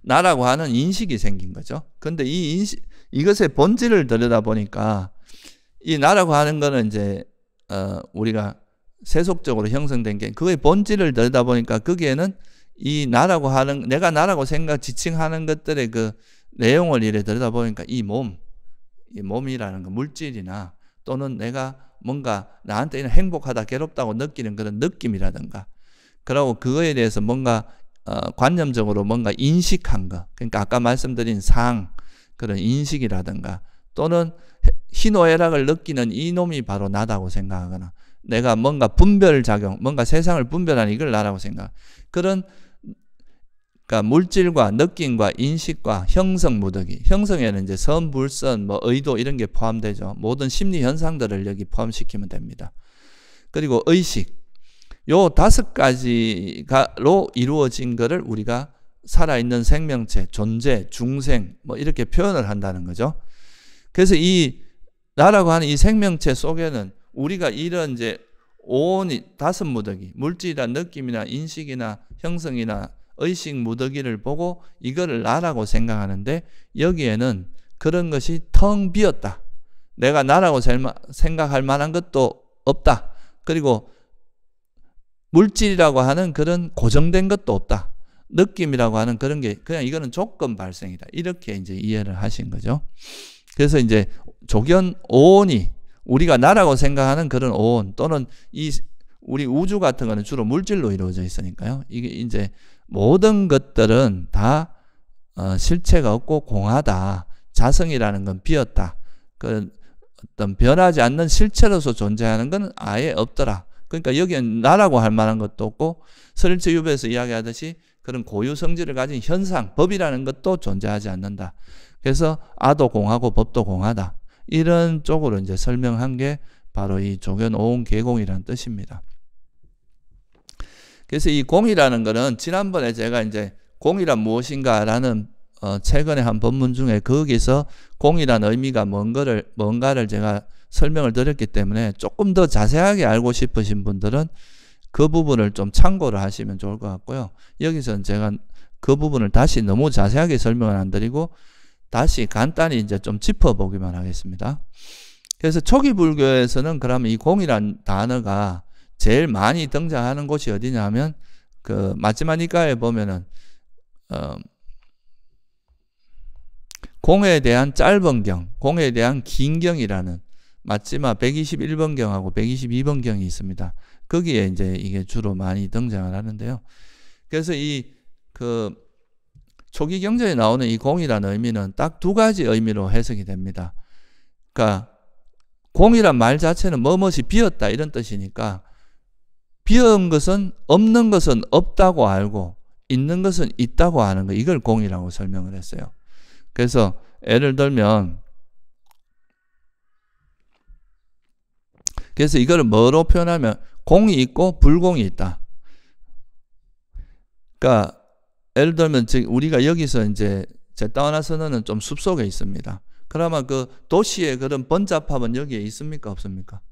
나라고 하는 인식이 생긴 거죠. 근데 이 인식, 이것의 본질을 들여다보니까 이 나라고 하는 거는 이제, 어, 우리가 세속적으로 형성된 게 그의 본질을 들여다보니까 거기에는 이 나라고 하는, 내가 나라고 생각, 지칭하는 것들의 그 내용을 이래 들여다보니까 이 몸, 이 몸이라는 거, 물질이나 또는 내가 뭔가 나한테 는 행복하다, 괴롭다고 느끼는 그런 느낌이라든가, 그러고 그거에 대해서 뭔가 어, 관념적으로 뭔가 인식한 거, 그러니까 아까 말씀드린 상, 그런 인식이라든가, 또는 희노애락을 느끼는 이놈이 바로 나다고 생각하거나, 내가 뭔가 분별작용, 뭔가 세상을 분별하는 이걸 나라고 생각. 그런 그러니까 물질과 느낌과 인식과 형성 무더기. 형성에는 이제 선, 불선, 뭐 의도 이런 게 포함되죠. 모든 심리 현상들을 여기 포함시키면 됩니다. 그리고 의식. 요 다섯 가지로 이루어진 것을 우리가 살아있는 생명체, 존재, 중생 뭐 이렇게 표현을 한다는 거죠. 그래서 이 나라고 하는 이 생명체 속에는 우리가 이런 이제 온이 다섯 무더기, 물질이나 느낌이나 인식이나 형성이나 의식 무더기를 보고 이거를 나라고 생각하는데 여기에는 그런 것이 텅 비었다. 내가 나라고 생각할 만한 것도 없다. 그리고 물질이라고 하는 그런 고정된 것도 없다. 느낌이라고 하는 그런 게 그냥 이거는 조건 발생이다. 이렇게 이제 이해를 하신 거죠. 그래서 이제 조견 오온이 우리가 나라고 생각하는 그런 오온 또는 이 우리 우주 같은 거는 주로 물질로 이루어져 있으니까요. 이게 이제 모든 것들은 다 어, 실체가 없고 공하다. 자성이라는 건 비었다. 그 어떤 변하지 않는 실체로서 존재하는 건 아예 없더라. 그러니까 여기엔 나라고 할 만한 것도 없고 설일체 유배에서 이야기하듯이 그런 고유 성질을 가진 현상, 법이라는 것도 존재하지 않는다. 그래서 아도 공하고 법도 공하다. 이런 쪽으로 이제 설명한 게 바로 이 조견 오온 계공이라는 뜻입니다. 그래서 이 공이라는 거는 지난번에 제가 이제 공이란 무엇인가라는 어, 최근에 한 본문 중에 거기서 공이란 의미가 뭔가를, 뭔가를 제가 설명을 드렸기 때문에 조금 더 자세하게 알고 싶으신 분들은 그 부분을 좀 참고를 하시면 좋을 것 같고요. 여기서는 제가 그 부분을 다시 너무 자세하게 설명을 안 드리고 다시 간단히 이제 좀 짚어보기만 하겠습니다. 그래서 초기 불교에서는 그러면 이 공이란 단어가 제일 많이 등장하는 곳이 어디냐면 그마지막니까에 보면은 어, 공에 대한 짧은 경, 공에 대한 긴 경이라는 마지막 121번 경하고 122번 경이 있습니다. 거기에 이제 이게 주로 많이 등장을 하는데요. 그래서 이 그 초기 경전에 나오는 이 공이라는 의미는 딱 두 가지 의미로 해석이 됩니다. 그러니까 공이란 말 자체는 뭐뭇이 비었다 이런 뜻이니까 비어온 것은 없는 것은 없다고 알고 있는 것은 있다고 하는거 이걸 공이라고 설명을 했어요. 그래서 예를 들면 그래서 이거를 뭐로 표현하면 공이 있고 불공이 있다. 그러니까 예를 들면 지금 우리가 여기서 이제 제따나 선언은 좀 숲속에 있습니다. 그러면 그 도시의 그런 번잡함은 여기에 있습니까 없습니까?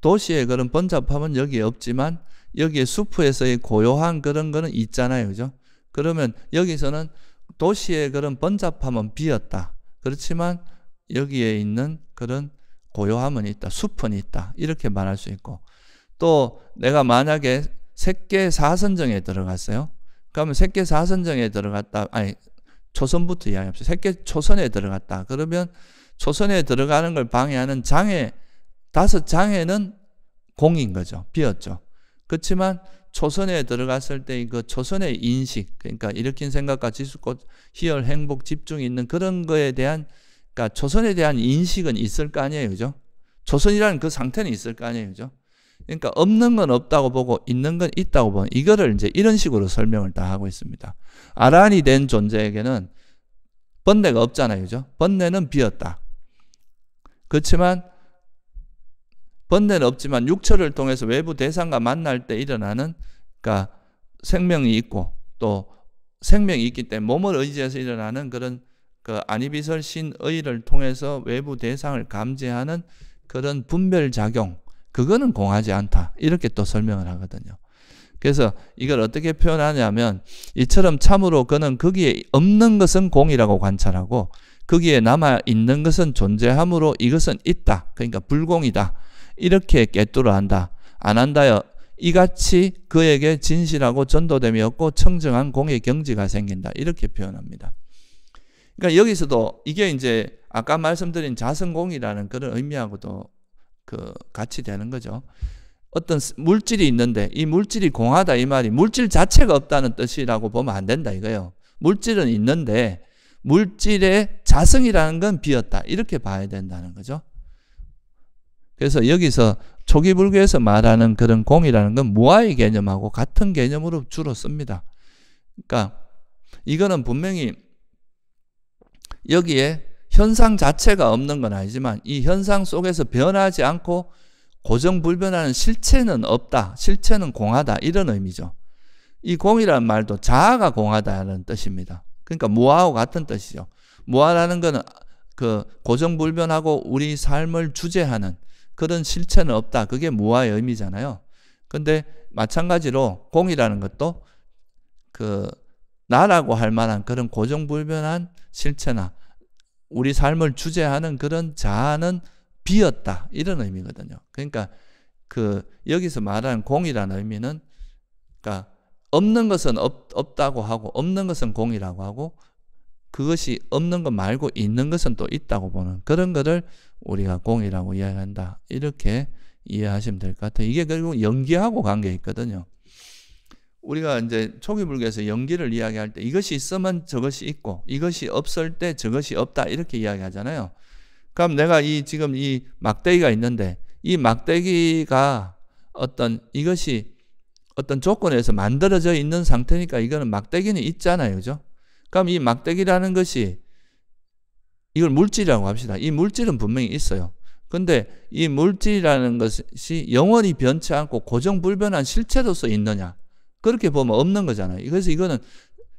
도시의 그런 번잡함은 여기에 없지만 여기에 수프에서의 고요한 그런 거는 있잖아요. 그죠? 그러면 여기서는 도시의 그런 번잡함은 비었다. 그렇지만 여기에 있는 그런 고요함은 있다. 숲은 있다. 이렇게 말할 수 있고 또 내가 만약에 색계 사선정에 들어갔어요. 그러면 색계 사선정에 들어갔다. 아니 초선부터 이야기합시다. 색계 초선에 들어갔다. 그러면 초선에 들어가는 걸 방해하는 장애 다섯 장애는 공인 거죠. 비었죠. 그렇지만 초선에 들어갔을 때그 초선의 인식, 그러니까 일으킨 생각과 지수꽃, 희열, 행복, 집중 이 있는 그런 거에 대한, 그러니까 초선에 대한 인식은 있을 거 아니에요, 그죠? 초선이라는 그 상태는 있을 거 아니에요, 그죠? 그러니까 없는 건 없다고 보고 있는 건 있다고 보는 이거를 이제 이런 식으로 설명을 다 하고 있습니다. 아란이 된 존재에게는 번뇌가 없잖아요, 그죠? 번뇌는 비었다. 그렇지만 번뇌는 없지만 육체를 통해서 외부 대상과 만날 때 일어나는 그러니까 생명이 있고 또 생명이 있기 때문에 몸을 의지해서 일어나는 그런 그 아니비설 신의를 통해서 외부 대상을 감지하는 그런 분별 작용 그거는 공하지 않다 이렇게 또 설명을 하거든요. 그래서 이걸 어떻게 표현하냐면 이처럼 참으로 그는 거기에 없는 것은 공이라고 관찰하고 거기에 남아 있는 것은 존재함으로 이것은 있다 그러니까 불공이다 이렇게 깨뚫를 한다. 안 한다여. 이같이 그에게 진실하고 전도됨이 없고 청정한 공의 경지가 생긴다. 이렇게 표현합니다. 그러니까 여기서도 이게 이제 아까 말씀드린 자성공이라는 그런 의미하고도 그 같이 되는 거죠. 어떤 물질이 있는데 이 물질이 공하다 이 말이 물질 자체가 없다는 뜻이라고 보면 안 된다 이거예요. 물질은 있는데 물질의 자성이라는 건 비었다. 이렇게 봐야 된다는 거죠. 그래서 여기서 초기 불교에서 말하는 그런 공이라는 건 무아의 개념하고 같은 개념으로 주로 씁니다. 그러니까 이거는 분명히 여기에 현상 자체가 없는 건 아니지만 이 현상 속에서 변하지 않고 고정불변하는 실체는 없다. 실체는 공하다. 이런 의미죠. 이 공이라는 말도 자아가 공하다는 뜻입니다. 그러니까 무아하 같은 뜻이죠. 무아라는 것은 그 고정불변하고 우리 삶을 주제하는 그런 실체는 없다. 그게 무아의 의미잖아요. 근데 마찬가지로 공이라는 것도 그 나라고 할 만한 그런 고정불변한 실체나 우리 삶을 주제하는 그런 자아는 비었다. 이런 의미거든요. 그러니까 그 여기서 말하는 공이라는 의미는 그러니까 없는 것은 없, 없다고 하고 없는 것은 공이라고 하고 그것이 없는 것 말고 있는 것은 또 있다고 보는 그런 것을 우리가 공이라고 이야기한다. 이렇게 이해하시면 될 것 같아요. 이게 결국 연기하고 관계 있거든요. 우리가 이제 초기불교에서 연기를 이야기할 때 이것이 있으면 저것이 있고 이것이 없을 때 저것이 없다 이렇게 이야기하잖아요. 그럼 내가 이 지금 이 막대기가 있는데 이 막대기가 어떤 이것이 어떤 조건에서 만들어져 있는 상태니까 이거는 막대기는 있잖아요. 그죠? 그럼 이 막대기라는 것이 이걸 물질이라고 합시다. 이 물질은 분명히 있어요. 근데 이 물질이라는 것이 영원히 변치 않고 고정불변한 실체로서 있느냐. 그렇게 보면 없는 거잖아요. 그래서 이거는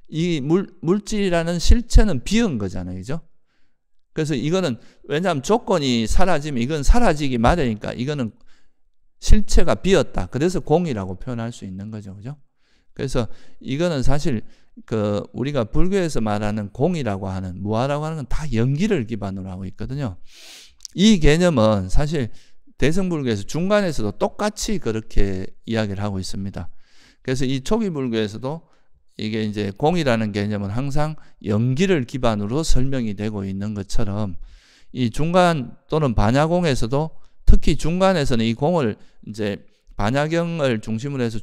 이 물, 물질이라는 실체는 비은 거잖아요. 그죠? 그래서 이거는 왜냐하면 조건이 사라지면 이건 사라지기 마련이니까 이거는 실체가 비었다. 그래서 공이라고 표현할 수 있는 거죠. 그죠? 그래서 이거는 사실 그 우리가 불교에서 말하는 공이라고 하는 무아라고 하는 건 다 연기를 기반으로 하고 있거든요. 이 개념은 사실 대승불교에서 중간에서도 똑같이 그렇게 이야기를 하고 있습니다. 그래서 이 초기 불교에서도 이게 이제 공이라는 개념은 항상 연기를 기반으로 설명이 되고 있는 것처럼 이 중간 또는 반야공에서도 특히 중간에서는 이 공을 이제 반야경을 중심으로 해서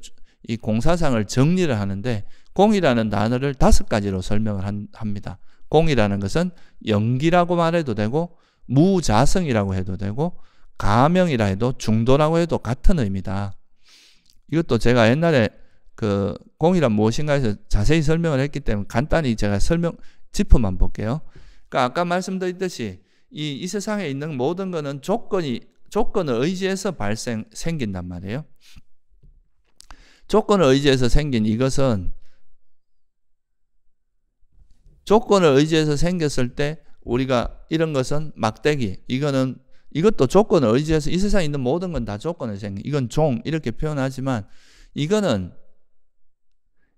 이 공사상을 정리를 하는데 공이라는 단어를 다섯 가지로 설명을 한, 합니다. 공이라는 것은 연기라고 말해도 되고 무자성이라고 해도 되고 가명이라 해도 중도라고 해도 같은 의미다. 이것도 제가 옛날에 그 공이란 무엇인가 해서 자세히 설명을 했기 때문에 간단히 제가 설명 짚어만 볼게요. 그러니까 아까 말씀드렸듯이 이, 이 세상에 있는 모든 것은 조건이 조건을 의지해서 발생 생긴단 말이에요. 조건을 의지해서 생긴 이것은 조건을 의지해서 생겼을 때 우리가 이런 것은 막대기, 이거는 이것도 조건을 의지해서 이 세상에 있는 모든 건 다 조건을 생긴 이건 종 이렇게 표현하지만 이거는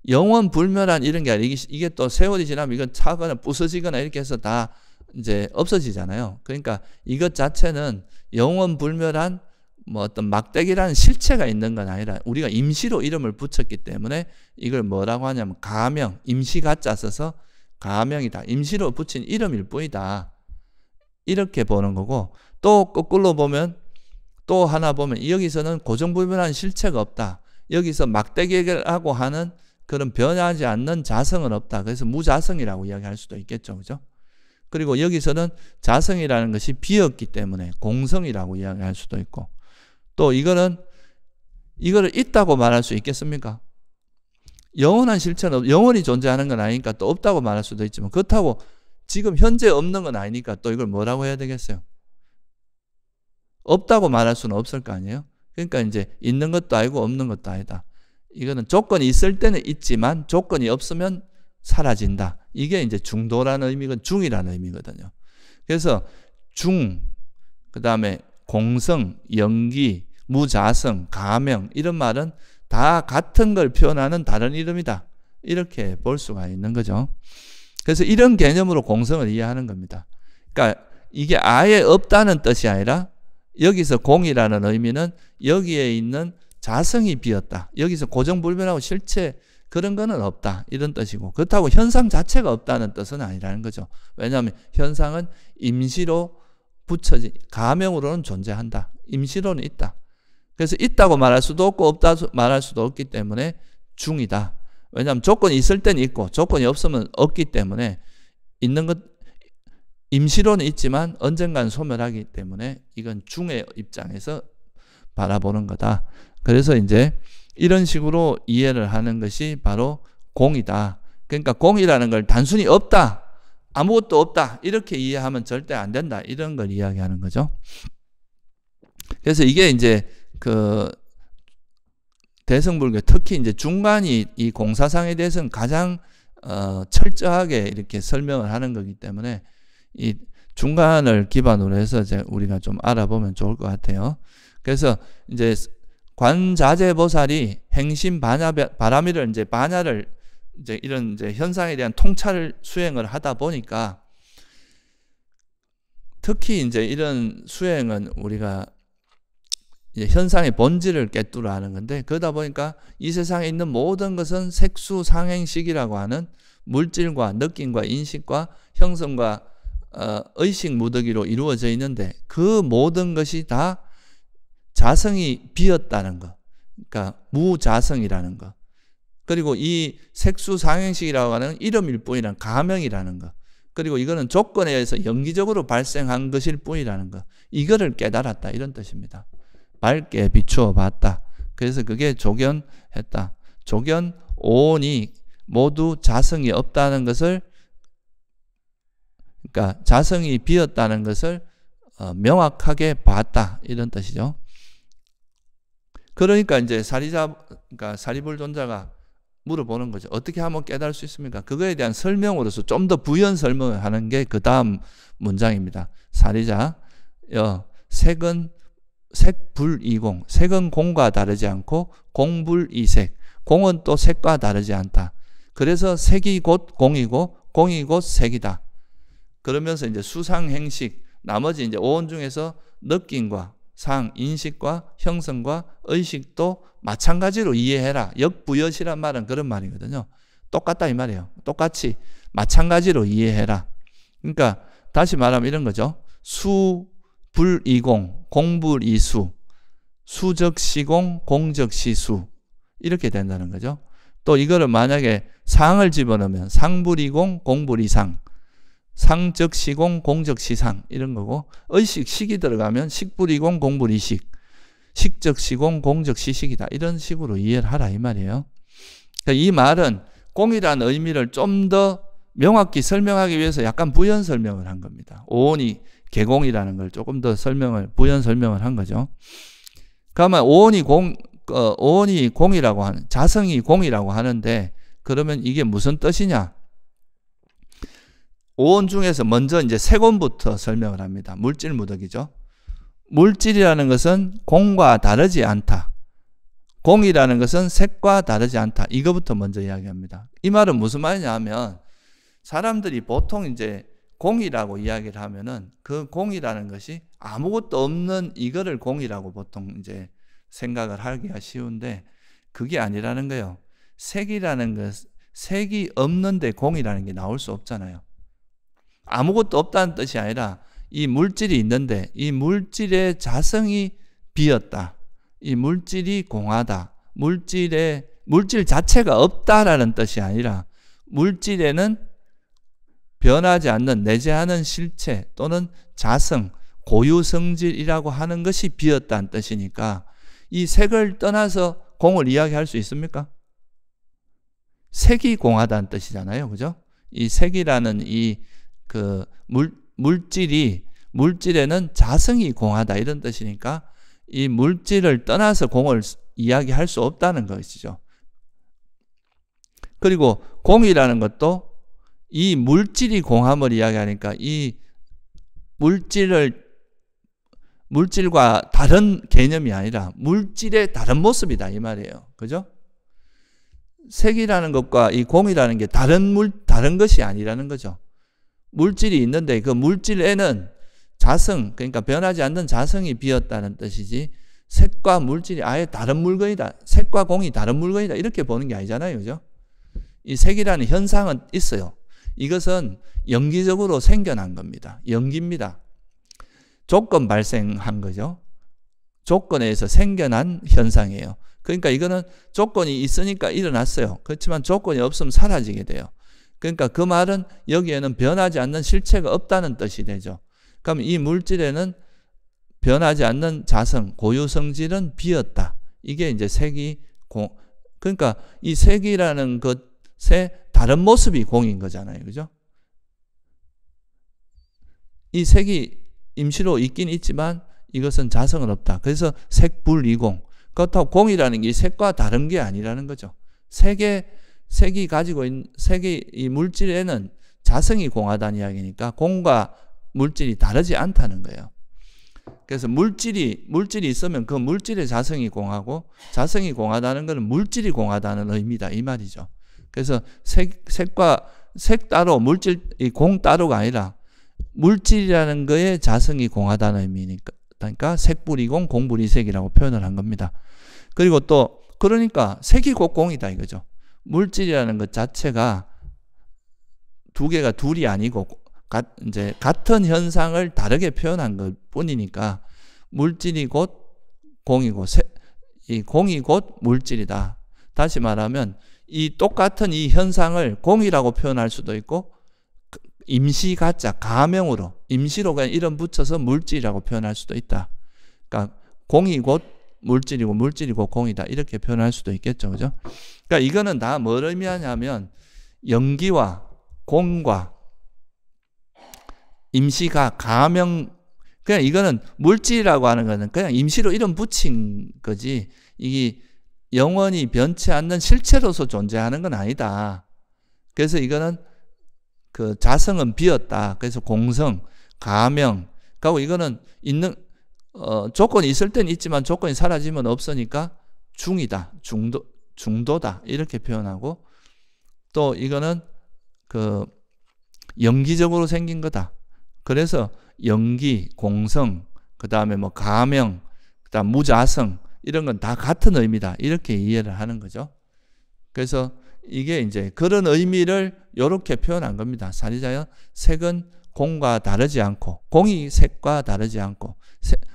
영원 불멸한 이런 게 아니라 이게 또 세월이 지나면 이건 차거나 부서지거나 이렇게 해서 다 이제 없어지잖아요. 그러니까 이것 자체는 영원 불멸한 뭐 어떤 막대기라는 실체가 있는 건 아니라 우리가 임시로 이름을 붙였기 때문에 이걸 뭐라고 하냐면 가명, 임시가 짜서서 가명이다. 임시로 붙인 이름일 뿐이다. 이렇게 보는 거고 또 거꾸로 보면 또 하나 보면 여기서는 고정불변한 실체가 없다. 여기서 막대기라고 하는 그런 변하지 않는 자성은 없다. 그래서 무자성이라고 이야기할 수도 있겠죠. 그죠? 그리고 여기서는 자성이라는 것이 비었기 때문에 공성이라고 이야기할 수도 있고 또 이거는 이거를 있다고 말할 수 있겠습니까? 영원한 실체는 영원히 존재하는 건 아니니까 또 없다고 말할 수도 있지만 그렇다고 지금 현재 없는 건 아니니까 또 이걸 뭐라고 해야 되겠어요? 없다고 말할 수는 없을 거 아니에요? 그러니까 이제 있는 것도 아니고 없는 것도 아니다. 이거는 조건이 있을 때는 있지만 조건이 없으면 사라진다. 이게 이제 중도라는 의미건 중이라는 의미거든요. 그래서 중, 그 다음에 공성, 연기, 무자성, 가명 이런 말은 다 같은 걸 표현하는 다른 이름이다. 이렇게 볼 수가 있는 거죠. 그래서 이런 개념으로 공성을 이해하는 겁니다. 그러니까 이게 아예 없다는 뜻이 아니라 여기서 공이라는 의미는 여기에 있는 자성이 비었다. 여기서 고정불변하고 실체 그런 거는 없다. 이런 뜻이고 그렇다고 현상 자체가 없다는 뜻은 아니라는 거죠. 왜냐하면 현상은 임시로 붙여진 가명으로는 존재한다. 임시로는 있다. 그래서 있다고 말할 수도 없고 없다 말할 수도 없기 때문에 중이다. 왜냐하면 조건이 있을 땐 있고 조건이 없으면 없기 때문에 있는 것 임시로는 있지만 언젠간 소멸하기 때문에 이건 중의 입장에서 바라보는 거다. 그래서 이제 이런 식으로 이해를 하는 것이 바로 공이다. 그러니까 공이라는 걸 단순히 없다. 아무것도 없다. 이렇게 이해하면 절대 안 된다. 이런 걸 이야기하는 거죠. 그래서 이게 이제 그 대승불교 특히 이제 중간이 이 공사상에 대해서는 가장 어, 철저하게 이렇게 설명을 하는 거기 때문에 이 중간을 기반으로 해서 이제 우리가 좀 알아보면 좋을 것 같아요. 그래서 이제 관자재보살이 행심 반야 바람이를 이제 반야를 이제 이런 이제 현상에 대한 통찰을 수행을 하다 보니까 특히 이제 이런 수행은 우리가 현상의 본질을 깨뜨려하는 건데 그러다 보니까 이 세상에 있는 모든 것은 색수 상행식이라고 하는 물질과 느낌과 인식과 형성과 어, 의식 무더기로 이루어져 있는데 그 모든 것이 다 자성이 비었다는 것, 그러니까 무자성이라는 것, 그리고 이 색수 상행식이라고 하는 이름일 뿐이란 가명이라는 것, 그리고 이거는 조건에 의해서 연기적으로 발생한 것일 뿐이라는 것, 이거를 깨달았다 이런 뜻입니다. 밝게 비추어 봤다. 그래서 그게 조견했다. 조견 오온이 모두 자성이 없다는 것을 그러니까 자성이 비었다는 것을 어, 명확하게 봤다 이런 뜻이죠. 그러니까 이제 사리자 그러니까 사리불존자가 물어보는 거죠. 어떻게 하면 깨달을 수 있습니까? 그거에 대한 설명으로서 좀 더 부연 설명을 하는 게 그 다음 문장입니다. 사리자 여 색은 색불이공 색은 공과 다르지 않고 공불이색 공은 또 색과 다르지 않다. 그래서 색이 곧 공이고 공이 곧 색이다. 그러면서 이제 수상 행식 나머지 이제 오원 중에서 느낌과 상 인식과 형성과 의식도 마찬가지로 이해해라. 역부여시란 말은 그런 말이거든요. 똑같다 이 말이에요. 똑같이 마찬가지로 이해해라. 그러니까 다시 말하면 이런 거죠. 수불이공 공불이수, 수적시공, 공적시수 이렇게 된다는 거죠. 또 이거를 만약에 상을 집어넣으면 상불이공, 공불이상, 상적시공, 공적시상 이런 거고 의식, 식이 들어가면 식불이공, 공불이식, 식적시공, 공적시식이다 이런 식으로 이해를 하라 이 말이에요. 그러니까 이 말은 공이라는 의미를 좀 더 명확히 설명하기 위해서 약간 부연 설명을 한 겁니다. 오온이 개공이라는 걸 조금 더 설명을 부연 설명을 한 거죠. 그러면 오온이 공 어, 오온이 공이라고 하는 자성이 공이라고 하는데 그러면 이게 무슨 뜻이냐? 오온 중에서 먼저 이제 세곤부터 설명을 합니다. 물질 무덕이죠. 물질이라는 것은 공과 다르지 않다. 공이라는 것은 색과 다르지 않다. 이거부터 먼저 이야기합니다. 이 말은 무슨 말이냐 하면 사람들이 보통 이제 공이라고 이야기를 하면은 그 공이라는 것이 아무것도 없는 이거를 공이라고 보통 이제 생각을 하기가 쉬운데 그게 아니라는 거예요. 색이라는 것, 색이 없는데 공이라는 게 나올 수 없잖아요. 아무것도 없다는 뜻이 아니라 이 물질이 있는데 이 물질의 자성이 비었다. 이 물질이 공하다. 물질의 물질 자체가 없다라는 뜻이 아니라 물질에는 변하지 않는 내재하는 실체 또는 자성, 고유 성질이라고 하는 것이 비었다는 뜻이니까 이 색을 떠나서 공을 이야기할 수 있습니까? 색이 공하다는 뜻이잖아요. 그죠? 이 색이라는 이 그 물질이 물질에는 자성이 공하다 이런 뜻이니까 이 물질을 떠나서 공을 이야기할 수 없다는 것이죠. 그리고 공이라는 것도 이 물질이 공함을 이야기하니까 이 물질을 물질과 다른 개념이 아니라 물질의 다른 모습이다 이 말이에요. 그죠? 색이라는 것과 이 공이라는 게 다른 물 다른 것이 아니라는 거죠. 물질이 있는데 그 물질에는 자성 그러니까 변하지 않는 자성이 비었다는 뜻이지 색과 물질이 아예 다른 물건이다. 색과 공이 다른 물건이다. 이렇게 보는 게 아니잖아요. 그죠? 이 색이라는 현상은 있어요. 이것은 연기적으로 생겨난 겁니다. 연기입니다. 조건 발생한 거죠. 조건에서 생겨난 현상이에요. 그러니까 이거는 조건이 있으니까 일어났어요. 그렇지만 조건이 없으면 사라지게 돼요. 그러니까 그 말은 여기에는 변하지 않는 실체가 없다는 뜻이 되죠. 그럼 이 물질에는 변하지 않는 자성, 고유 성질은 비었다. 이게 이제 색이 공, 그러니까 이 색이라는 것에 다른 모습이 공인 거잖아요. 그죠? 이 색이 임시로 있긴 있지만 이것은 자성은 없다. 그래서 색불이공. 그렇다고 공이라는 게 색과 다른 게 아니라는 거죠. 색의 색이 가지고 있는 색이 이 물질에는 자성이 공하다는 이야기니까 공과 물질이 다르지 않다는 거예요. 그래서 물질이 물질이 있으면 그 물질의 자성이 공하고 자성이 공하다는 것은 물질이 공하다는 의미다 이 말이죠. 그래서 색, 색과 색 따로 물질 이 공 따로가 아니라 물질이라는 거에 자성이 공하다는 의미니까 그러니까 색불이공 공불이색이라고 표현을 한 겁니다. 그리고 또 그러니까 색이 곧 공이다 이거죠. 물질이라는 것 자체가 두 개가 둘이 아니고 가, 이제 같은 현상을 다르게 표현한 것 뿐이니까 물질이 곧 공이고 세, 이 공이 곧 물질이다. 다시 말하면 이 똑같은 이 현상을 공이라고 표현할 수도 있고 그 임시 가짜 가명으로 임시로 그냥 이름 붙여서 물질이라고 표현할 수도 있다. 그러니까 공이 곧 물질이고 물질이고 공이다 이렇게 표현할 수도 있겠죠, 그죠? 그러니까 이거는 다뭘 의미하냐면 연기와 공과 임시가 가명 그냥 이거는 물질이라고 하는 거는 그냥 임시로 이름 붙인 거지 이게 영원히 변치 않는 실체로서 존재하는 건 아니다. 그래서 이거는 그 자성은 비었다. 그래서 공성, 가명. 그리고 그러니까 이거는 있는 어, 조건이 있을 땐 있지만 조건이 사라지면 없으니까 중이다. 중도 중도다. 이렇게 표현하고 또 이거는 그 연기적으로 생긴 거다. 그래서 연기, 공성, 그다음에 뭐 가명, 그다음 무자성 이런 건 다 같은 의미다. 이렇게 이해를 하는 거죠. 그래서 이게 이제 그런 의미를 이렇게 표현한 겁니다. 사리자연 색은 공과 다르지 않고 공이 색과 다르지 않고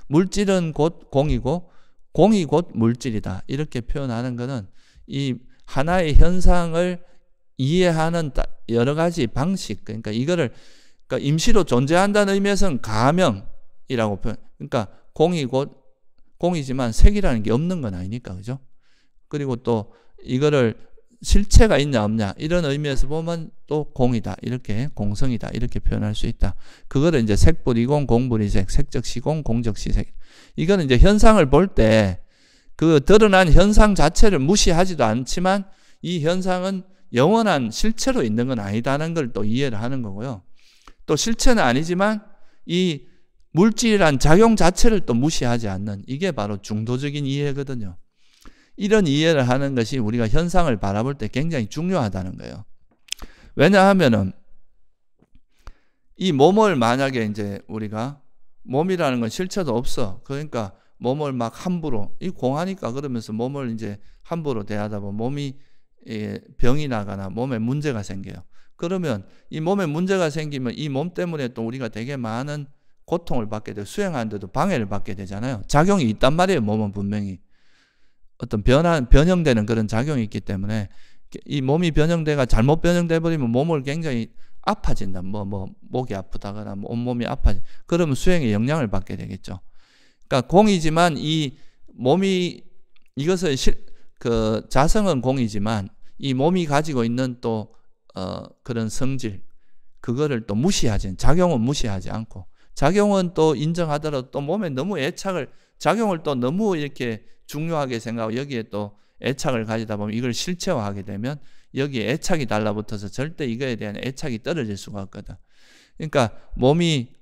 물질은 곧 공이고 공이 곧 물질이다. 이렇게 표현하는 것은 이 하나의 현상을 이해하는 여러 가지 방식 그러니까 이거를 그러니까 임시로 존재한다는 의미에서는 가명이라고 표현. 그러니까 공이 곧 공이지만 색이라는 게 없는 건 아니니까 그죠? 그리고 또 이거를 실체가 있냐 없냐 이런 의미에서 보면 또 공이다 이렇게 공성이다 이렇게 표현할 수 있다 그거를 이제 색불이공 공불이색 색적시공 공적시색 이거는 이제 현상을 볼 때 그 드러난 현상 자체를 무시하지도 않지만 이 현상은 영원한 실체로 있는 건 아니다는 걸 또 이해를 하는 거고요 또 실체는 아니지만 이 물질이란 작용 자체를 또 무시하지 않는 이게 바로 중도적인 이해거든요. 이런 이해를 하는 것이 우리가 현상을 바라볼 때 굉장히 중요하다는 거예요. 왜냐하면은 이 몸을 만약에 이제 우리가 몸이라는 건 실체도 없어. 그러니까 몸을 막 함부로 이 공하니까 그러면서 몸을 이제 함부로 대하다 보면 몸이 예, 병이 나거나 몸에 문제가 생겨요. 그러면 이 몸에 문제가 생기면 이 몸 때문에 또 우리가 되게 많은 고통을 받게 되고 수행하는데도 방해를 받게 되잖아요. 작용이 있단 말이에요. 몸은 분명히 어떤 변화 변형되는 그런 작용이 있기 때문에 이 몸이 변형돼가 잘못 변형돼 버리면 몸을 굉장히 아파진다. 뭐뭐 뭐, 목이 아프다거나 뭐 온몸이 아파지. 그러면 수행에 영향을 받게 되겠죠. 그러니까 공이지만 이 몸이 이것을 실, 그 자성은 공이지만 이 몸이 가지고 있는 또 어, 그런 성질 그거를 또 무시하지 작용은 무시하지 않고 작용은 또 인정하더라도 또 몸에 너무 애착을 작용을 또 너무 이렇게 중요하게 생각하고 여기에 또 애착을 가지다 보면 이걸 실체화하게 되면 여기에 애착이 달라붙어서 절대 이거에 대한 애착이 떨어질 수가 없거든. 그러니까 몸이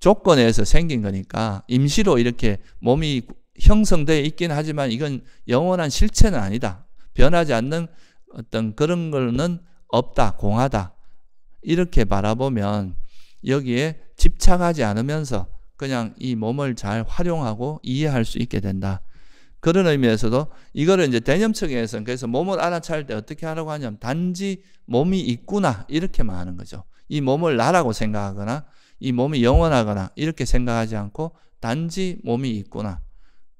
조건에서 생긴 거니까 임시로 이렇게 몸이 형성되어 있긴 하지만 이건 영원한 실체는 아니다. 변하지 않는 어떤 그런 거는 없다, 공하다. 이렇게 바라보면 여기에 집착하지 않으면서 그냥 이 몸을 잘 활용하고 이해할 수 있게 된다. 그런 의미에서도 이거를 이제 대념 측에서는 그래서 몸을 알아차릴 때 어떻게 하라고 하냐면 단지 몸이 있구나 이렇게만 하는 거죠. 이 몸을 나라고 생각하거나 이 몸이 영원하거나 이렇게 생각하지 않고 단지 몸이 있구나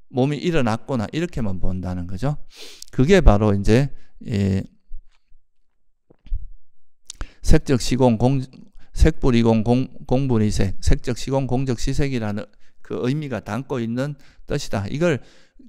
몸이 일어났구나 이렇게만 본다는 거죠. 그게 바로 이제 예, 색적 시공 공, 색불이공 공, 분이색 색적시공, 공적시색이라는 그 의미가 담고 있는 뜻이다. 이걸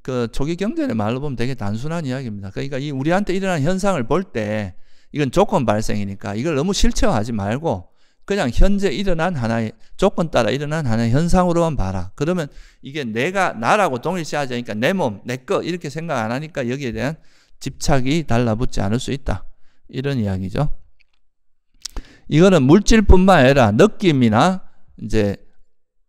그 초기 경전의 말로 보면 되게 단순한 이야기입니다. 그러니까 이 우리한테 일어난 현상을 볼 때 이건 조건 발생이니까 이걸 너무 실체화하지 말고 그냥 현재 일어난 하나의 조건 따라 일어난 하나의 현상으로만 봐라. 그러면 이게 내가 나라고 동일시하자니까내 몸, 내 거 이렇게 생각 안 하니까 여기에 대한 집착이 달라붙지 않을 수 있다. 이런 이야기죠. 이거는 물질뿐만 아니라 느낌이나 이제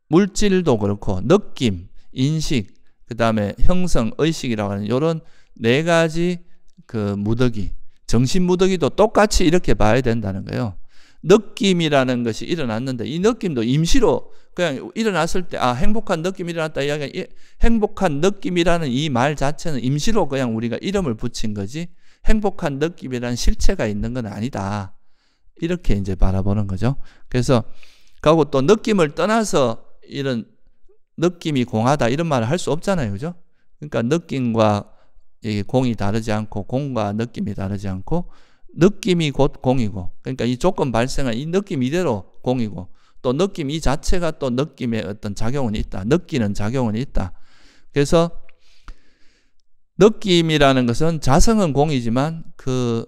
물질도 그렇고 느낌, 인식, 그 다음에 형성, 의식이라고 하는 이런 네 가지 그 무더기, 정신 무더기도 똑같이 이렇게 봐야 된다는 거예요. 느낌이라는 것이 일어났는데 이 느낌도 임시로 그냥 일어났을 때 아 행복한 느낌 이 일어났다 이야기 행복한 느낌이라는 이 말 자체는 임시로 그냥 우리가 이름을 붙인 거지 행복한 느낌이라는 실체가 있는 건 아니다. 이렇게 이제 바라보는 거죠. 그래서 그리고 또 느낌을 떠나서 이런 느낌이 공하다 이런 말을 할 수 없잖아요. 그죠? 그러니까 느낌과 이 공이 다르지 않고 공과 느낌이 다르지 않고 느낌이 곧 공이고 그러니까 이 조건 발생한 이 느낌 이대로 공이고 또 느낌 이 자체가 또 느낌의 어떤 작용은 있다. 느끼는 작용은 있다. 그래서 느낌이라는 것은 자성은 공이지만 그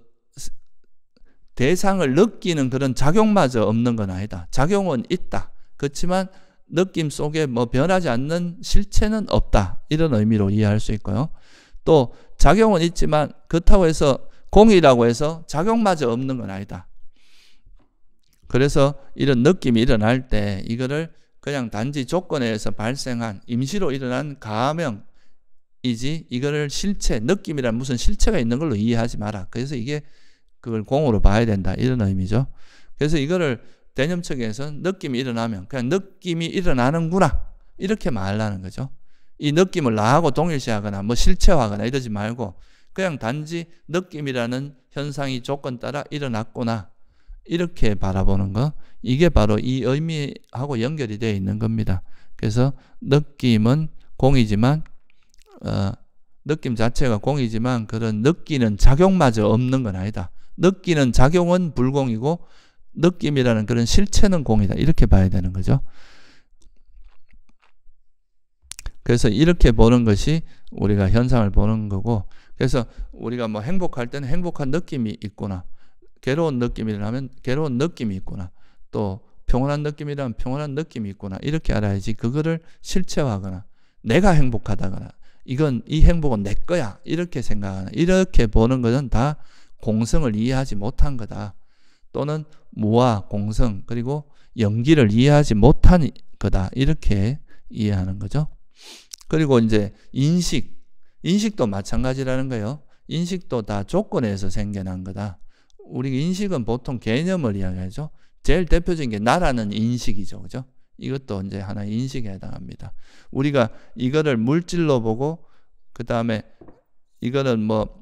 대상을 느끼는 그런 작용마저 없는 건 아니다. 작용은 있다. 그렇지만 느낌 속에 뭐 변하지 않는 실체는 없다. 이런 의미로 이해할 수 있고요. 또 작용은 있지만 그렇다고 해서 공이라고 해서 작용마저 없는 건 아니다. 그래서 이런 느낌이 일어날 때 이거를 그냥 단지 조건에 의해서 발생한 임시로 일어난 가명이지 이거를 실체, 느낌이란 무슨 실체가 있는 걸로 이해하지 마라. 그래서 이게 그걸 공으로 봐야 된다. 이런 의미죠. 그래서 이거를 개념 측에서 느낌이 일어나면 그냥 느낌이 일어나는구나. 이렇게 말하는 거죠. 이 느낌을 나하고 동일시하거나 뭐 실체화하거나 이러지 말고 그냥 단지 느낌이라는 현상이 조건 따라 일어났구나. 이렇게 바라보는 거. 이게 바로 이 의미하고 연결이 되어 있는 겁니다. 그래서 느낌은 공이지만 어, 느낌 자체가 공이지만 그런 느끼는 작용마저 없는 건 아니다. 느끼는 작용은 불공이고 느낌이라는 그런 실체는 공이다. 이렇게 봐야 되는 거죠. 그래서 이렇게 보는 것이 우리가 현상을 보는 거고 그래서 우리가 뭐 행복할 때는 행복한 느낌이 있구나. 괴로운 느낌이라면 괴로운 느낌이 있구나. 또 평온한 느낌이라면 평온한 느낌이 있구나. 이렇게 알아야지 그거를 실체화하거나 내가 행복하다거나 이건 이 행복은 내 거야. 이렇게 생각하는 이렇게 보는 것은 다 공성을 이해하지 못한 거다. 또는 무와 공성 그리고 연기를 이해하지 못한 거다. 이렇게 이해하는 거죠. 그리고 이제 인식 인식도 마찬가지라는 거예요. 인식도 다 조건에서 생겨난 거다. 우리 인식은 보통 개념을 이야기하죠. 제일 대표적인 게 나라는 인식이죠. 그죠? 이것도 이제 하나의 인식에 해당합니다. 우리가 이거를 물질로 보고 그 다음에 이거는 뭐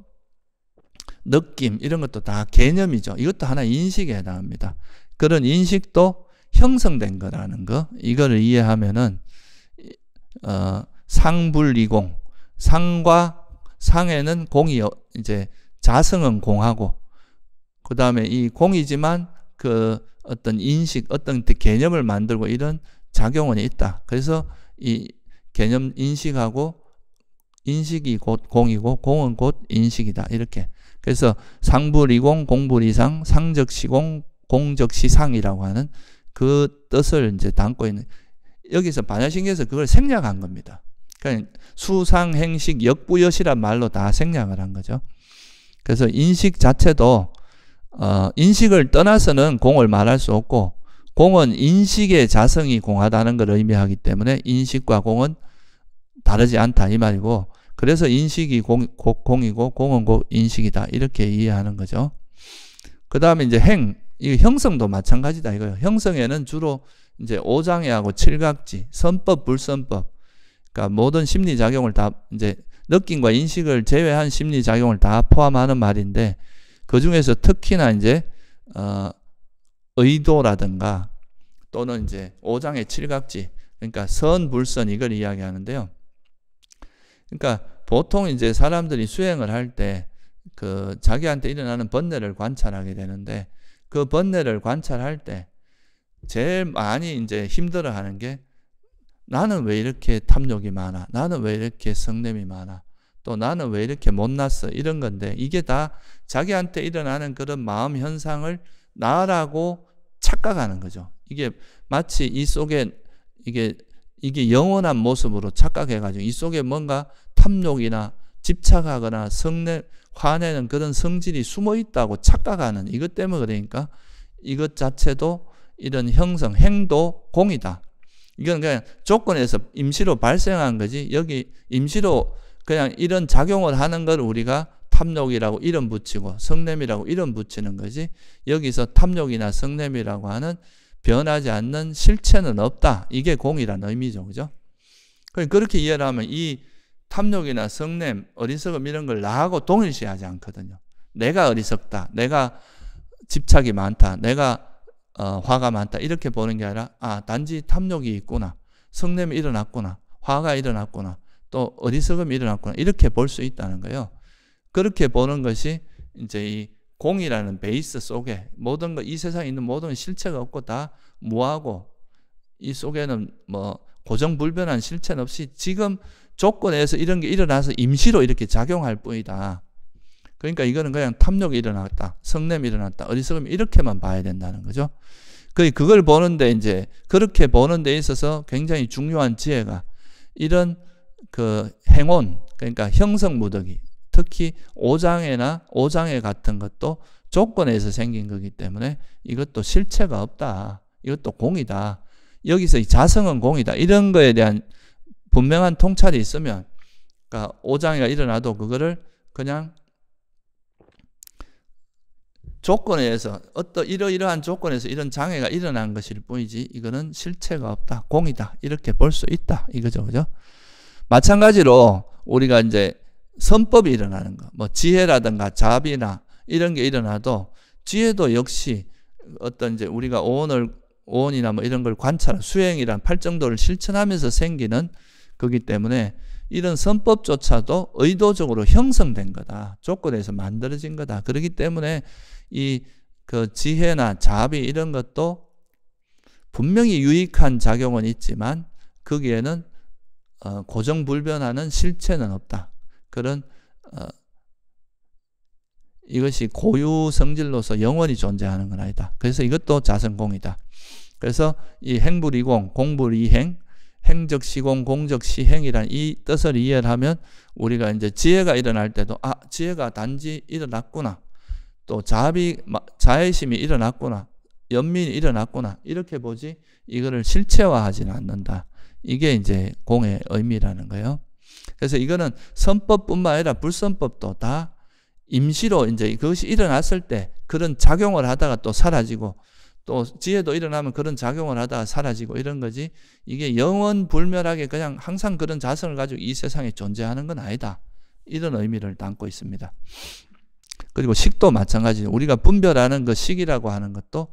느낌 이런 것도 다 개념이죠. 이것도 하나 인식에 해당합니다. 그런 인식도 형성된 거라는 거 이거를 이해하면은 어, 상불이공 상과 상에는 공이 이제 자성은 공하고 그 다음에 이 공이지만 그 어떤 인식 어떤 그 개념을 만들고 이런 작용원 있다. 그래서 이 개념 인식하고 인식이 곧 공이고 공은 곧 인식이다. 이렇게 그래서 상불이공, 공불이상, 상적시공, 공적시상이라고 하는 그 뜻을 이제 담고 있는 여기서 반야신경에서 그걸 생략한 겁니다. 그러니까 수상, 행식, 역부여시란 말로 다 생략을 한 거죠. 그래서 인식 자체도 어, 인식을 떠나서는 공을 말할 수 없고 공은 인식의 자성이 공하다는 걸 의미하기 때문에 인식과 공은 다르지 않다 이 말이고 그래서 인식이 공, 공이고 공은 곧 인식이다. 이렇게 이해하는 거죠. 그 다음에 이제 행, 이 형성도 마찬가지다 이거예요. 형성에는 주로 이제 오장애하고 칠각지, 선법, 불선법, 그러니까 모든 심리작용을 다 이제 느낌과 인식을 제외한 심리작용을 다 포함하는 말인데 그 중에서 특히나 이제 어, 의도라든가 또는 이제 오장의 칠각지, 그러니까 선, 불선 이걸 이야기하는데요. 그러니까 보통 이제 사람들이 수행을 할 때 그 자기한테 일어나는 번뇌를 관찰하게 되는데 그 번뇌를 관찰할 때 제일 많이 이제 힘들어하는 게 나는 왜 이렇게 탐욕이 많아? 나는 왜 이렇게 성냄이 많아? 또 나는 왜 이렇게 못났어? 이런 건데 이게 다 자기한테 일어나는 그런 마음 현상을 나라고 착각하는 거죠. 이게 마치 이 속에 이게 이게 영원한 모습으로 착각해가지고 이 속에 뭔가 탐욕이나 집착하거나 성내, 화내는 그런 성질이 숨어 있다고 착각하는 이것 때문에 그러니까 이것 자체도 이런 형성, 행도 공이다. 이건 그냥 조건에서 임시로 발생한 거지 여기 임시로 그냥 이런 작용을 하는 걸 우리가 탐욕이라고 이름 붙이고 성냄이라고 이름 붙이는 거지 여기서 탐욕이나 성냄이라고 하는 변하지 않는 실체는 없다. 이게 공이라는 의미죠. 그죠? 그러니까 그렇게 이해를 하면 이 탐욕이나 성냄, 어리석음 이런 걸 나하고 동일시하지 않거든요. 내가 어리석다. 내가 집착이 많다. 내가 어, 화가 많다. 이렇게 보는 게 아니라 아, 단지 탐욕이 있구나. 성냄이 일어났구나. 화가 일어났구나. 또 어리석음이 일어났구나. 이렇게 볼 수 있다는 거예요. 그렇게 보는 것이 이제 이 공이라는 베이스 속에 모든 거이 세상에 있는 모든 실체가 없고 다 무하고 이 속에는 뭐 고정불변한 실체는 없이 지금 조건에서 이런 게 일어나서 임시로 이렇게 작용할 뿐이다. 그러니까 이거는 그냥 탐욕이 일어났다. 성냄이 일어났다. 어리석음이 이렇게만 봐야 된다는 거죠. 그걸 보는데 이제 그렇게 보는 데 있어서 굉장히 중요한 지혜가 이런 그 행온 그러니까 형성 무더기 특히 오장애나 오장애 같은 것도 조건에서 생긴 거기 때문에 이것도 실체가 없다. 이것도 공이다. 여기서 이 자성은 공이다. 이런 거에 대한 분명한 통찰이 있으면 그러니까 오장애가 일어나도 그거를 그냥 조건에 의해서 어떤 이러이러한 조건에서 이런 장애가 일어난 것일 뿐이지 이거는 실체가 없다 공이다 이렇게 볼 수 있다 이거죠 그죠 마찬가지로 우리가 이제 선법이 일어나는 거, 뭐 지혜라든가 자비나 이런 게 일어나도 지혜도 역시 어떤 이제 우리가 오원을 오원이나 뭐 이런 걸 관찰, 수행이란 팔정도를 실천하면서 생기는 거기 때문에 이런 선법조차도 의도적으로 형성된 거다. 조건에서 만들어진 거다. 그렇기 때문에 이 그 지혜나 자비 이런 것도 분명히 유익한 작용은 있지만 거기에는 어, 고정불변하는 실체는 없다. 그런 어, 이것이 고유 성질로서 영원히 존재하는 건 아니다. 그래서 이것도 자성공이다 그래서 이 행불이공, 공불이행, 행적시공, 공적시행이란 이 뜻을 이해를 하면 우리가 이제 지혜가 일어날 때도 아 지혜가 단지 일어났구나. 또 자비, 자애심이 일어났구나. 연민이 일어났구나. 이렇게 보지 이거를 실체화하지는 않는다. 이게 이제 공의 의미라는 거예요. 그래서 이거는 선법뿐만 아니라 불선법도 다 임시로 이제 그것이 일어났을 때 그런 작용을 하다가 또 사라지고 또 지혜도 일어나면 그런 작용을 하다가 사라지고 이런 거지 이게 영원 불멸하게 그냥 항상 그런 자성을 가지고 이 세상에 존재하는 건 아니다. 이런 의미를 담고 있습니다. 그리고 식도 마찬가지. 우리가 분별하는 그 식이라고 하는 것도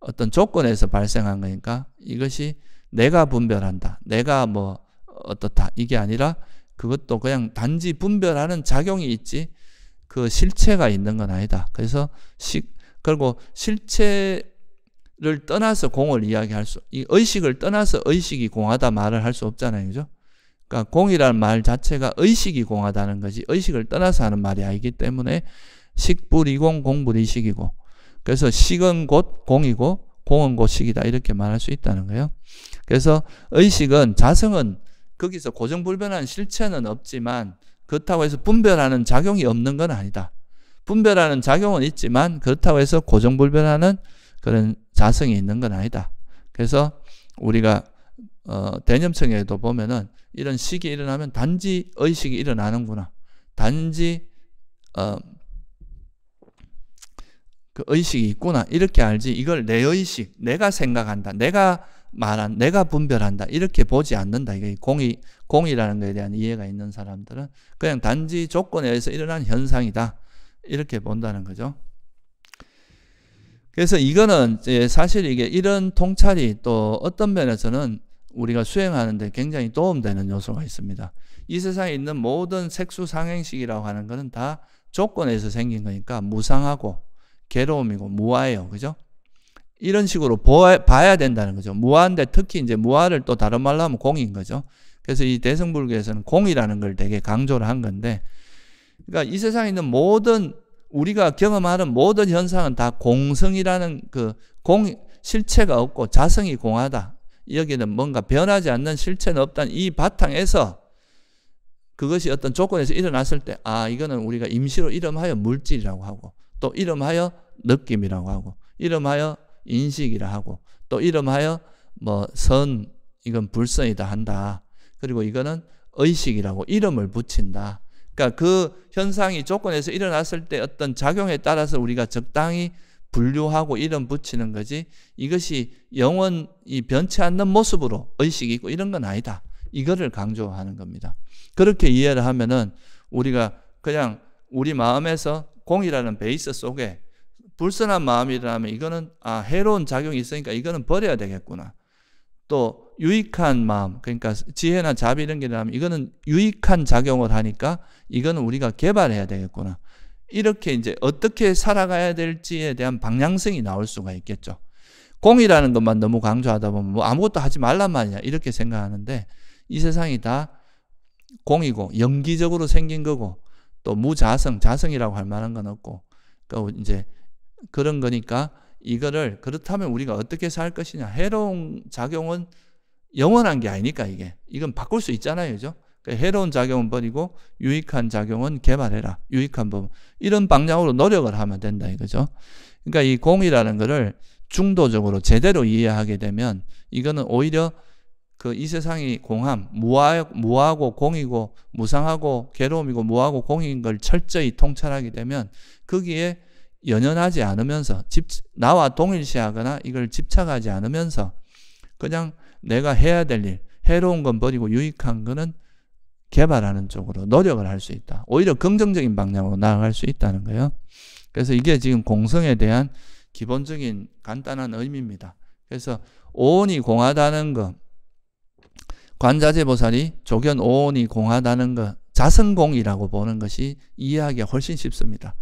어떤 조건에서 발생한 거니까 이것이 내가 분별한다. 내가 뭐 어떻다. 이게 아니라 그것도 그냥 단지 분별하는 작용이 있지 그 실체가 있는 건 아니다. 그래서 시, 그리고 실체를 떠나서 공을 이야기할 수, 이 의식을 떠나서 의식이 공하다 말을 할 수 없잖아요, 그죠? 그러니까 공이라는 말 자체가 의식이 공하다는 거지 의식을 떠나서 하는 말이 아니기 때문에 식불이공 공불이식이고 그래서 식은 곧 공이고 공은 곧 식이다 이렇게 말할 수 있다는 거예요. 그래서 의식은 자성은 거기서 고정불변한 실체는 없지만 그렇다고 해서 분별하는 작용이 없는 건 아니다. 분별하는 작용은 있지만 그렇다고 해서 고정불변하는 그런 자성이 있는 건 아니다. 그래서 우리가 어, 대념청에도 보면은 이런 식이 일어나면 단지 의식이 일어나는구나. 단지 어, 그 의식이 있구나. 이렇게 알지. 이걸 내 의식, 내가 생각한다. 내가 말한 내가 분별한다 이렇게 보지 않는다 이게 공이 공이라는 것에 대한 이해가 있는 사람들은 그냥 단지 조건에 의해서 일어난 현상이다 이렇게 본다는 거죠. 그래서 이거는 사실 이게 이런 통찰이 또 어떤 면에서는 우리가 수행하는데 굉장히 도움되는 요소가 있습니다. 이 세상에 있는 모든 색수 상행식이라고 하는 것은 다 조건에서 생긴 거니까 무상하고 괴로움이고 무아예요. 그죠? 이런 식으로 봐야 된다는 거죠. 무아인데 특히 이제 무아를 또 다른 말로 하면 공인 거죠. 그래서 이 대승불교에서는 공이라는 걸 되게 강조를 한 건데, 그러니까 이 세상에 있는 모든 우리가 경험하는 모든 현상은 다 공성이라는 그 공, 실체가 없고 자성이 공하다. 여기는 뭔가 변하지 않는 실체는 없다는 이 바탕에서 그것이 어떤 조건에서 일어났을 때, 아, 이거는 우리가 임시로 이름하여 물질이라고 하고, 또 이름하여 느낌이라고 하고, 이름하여 인식이라 하고 또 이름하여 뭐 선 이건 불선이다 한다. 그리고 이거는 의식이라고 이름을 붙인다. 그러니까 그 현상이 조건에서 일어났을 때 어떤 작용에 따라서 우리가 적당히 분류하고 이름 붙이는 거지 이것이 영원히 변치 않는 모습으로 의식이 있고 이런 건 아니다. 이거를 강조하는 겁니다. 그렇게 이해를 하면은 우리가 그냥 우리 마음에서 공이라는 베이스 속에 불선한 마음이 일어나면 이거는 아 해로운 작용이 있으니까 이거는 버려야 되겠구나. 또 유익한 마음 그러니까 지혜나 자비 이런 게 나면 이거는 유익한 작용을 하니까 이거는 우리가 개발해야 되겠구나 이렇게 이제 어떻게 살아가야 될지에 대한 방향성이 나올 수가 있겠죠 공이라는 것만 너무 강조하다 보면 뭐 아무것도 하지 말란 말이야 이렇게 생각하는데 이 세상이 다 공이고 연기적으로 생긴 거고 또 무자성 자성이라고 할 만한 건 없고 그니까 이제 그런 거니까 이거를 그렇다면 우리가 어떻게 살 것이냐. 해로운 작용은 영원한 게 아니니까 이게. 이건 바꿀 수 있잖아요. 그죠? 그 해로운 작용은 버리고 유익한 작용은 개발해라. 유익한 법 이런 방향으로 노력을 하면 된다 이거죠. 그러니까 이 공이라는 거를 중도적으로 제대로 이해하게 되면 이거는 오히려 그 이 세상이 공함, 무하, 무하고 공이고 무상하고 괴로움이고 무하고 공인 걸 철저히 통찰하게 되면 거기에 연연하지 않으면서 집, 나와 동일시하거나 이걸 집착하지 않으면서 그냥 내가 해야 될 일, 해로운 건 버리고 유익한 거는 개발하는 쪽으로 노력을 할 수 있다. 오히려 긍정적인 방향으로 나아갈 수 있다는 거예요. 그래서 이게 지금 공성에 대한 기본적인 간단한 의미입니다. 그래서 오온이 공하다는 것, 관자재보살이 조견 오온이 공하다는 것, 자성공이라고 보는 것이 이해하기 훨씬 쉽습니다.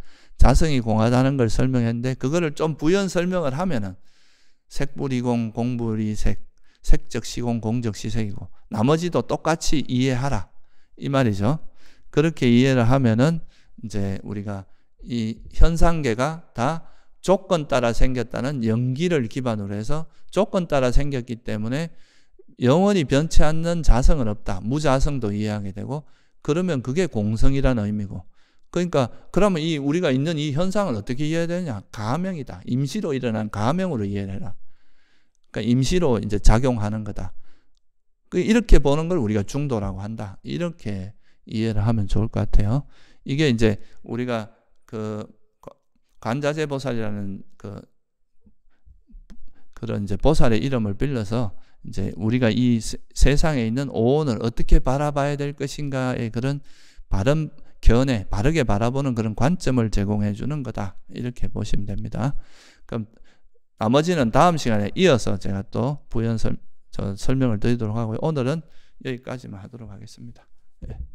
자성이 공하다는 걸 설명했는데 그거를 좀 부연 설명을 하면은 색불이공 공불이색 색적시공 공적시색이고 나머지도 똑같이 이해하라 이 말이죠. 그렇게 이해를 하면은 이제 우리가 이 현상계가 다 조건 따라 생겼다는 연기를 기반으로 해서 조건 따라 생겼기 때문에 영원히 변치 않는 자성은 없다. 무자성도 이해하게 되고 그러면 그게 공성이라는 의미고 그러니까 그러면 이 우리가 있는 이 현상을 어떻게 이해해야 되냐? 가명이다. 임시로 일어난 가명으로 이해해라. 그러니까 임시로 이제 작용하는 거다. 그 이렇게 보는 걸 우리가 중도라고 한다. 이렇게 이해를 하면 좋을 것 같아요. 이게 이제 우리가 그 관자재 보살이라는 그 그런 이제 보살의 이름을 빌려서 이제 우리가 이 세, 상에 있는 오온을 어떻게 바라봐야 될 것인가의 그런 바른 견해, 바르게 바라보는 그런 관점을 제공해 주는 거다. 이렇게 보시면 됩니다. 그럼 나머지는 다음 시간에 이어서 제가 또 부연 설, 저 설명을 드리도록 하고요. 오늘은 여기까지만 하도록 하겠습니다. 예.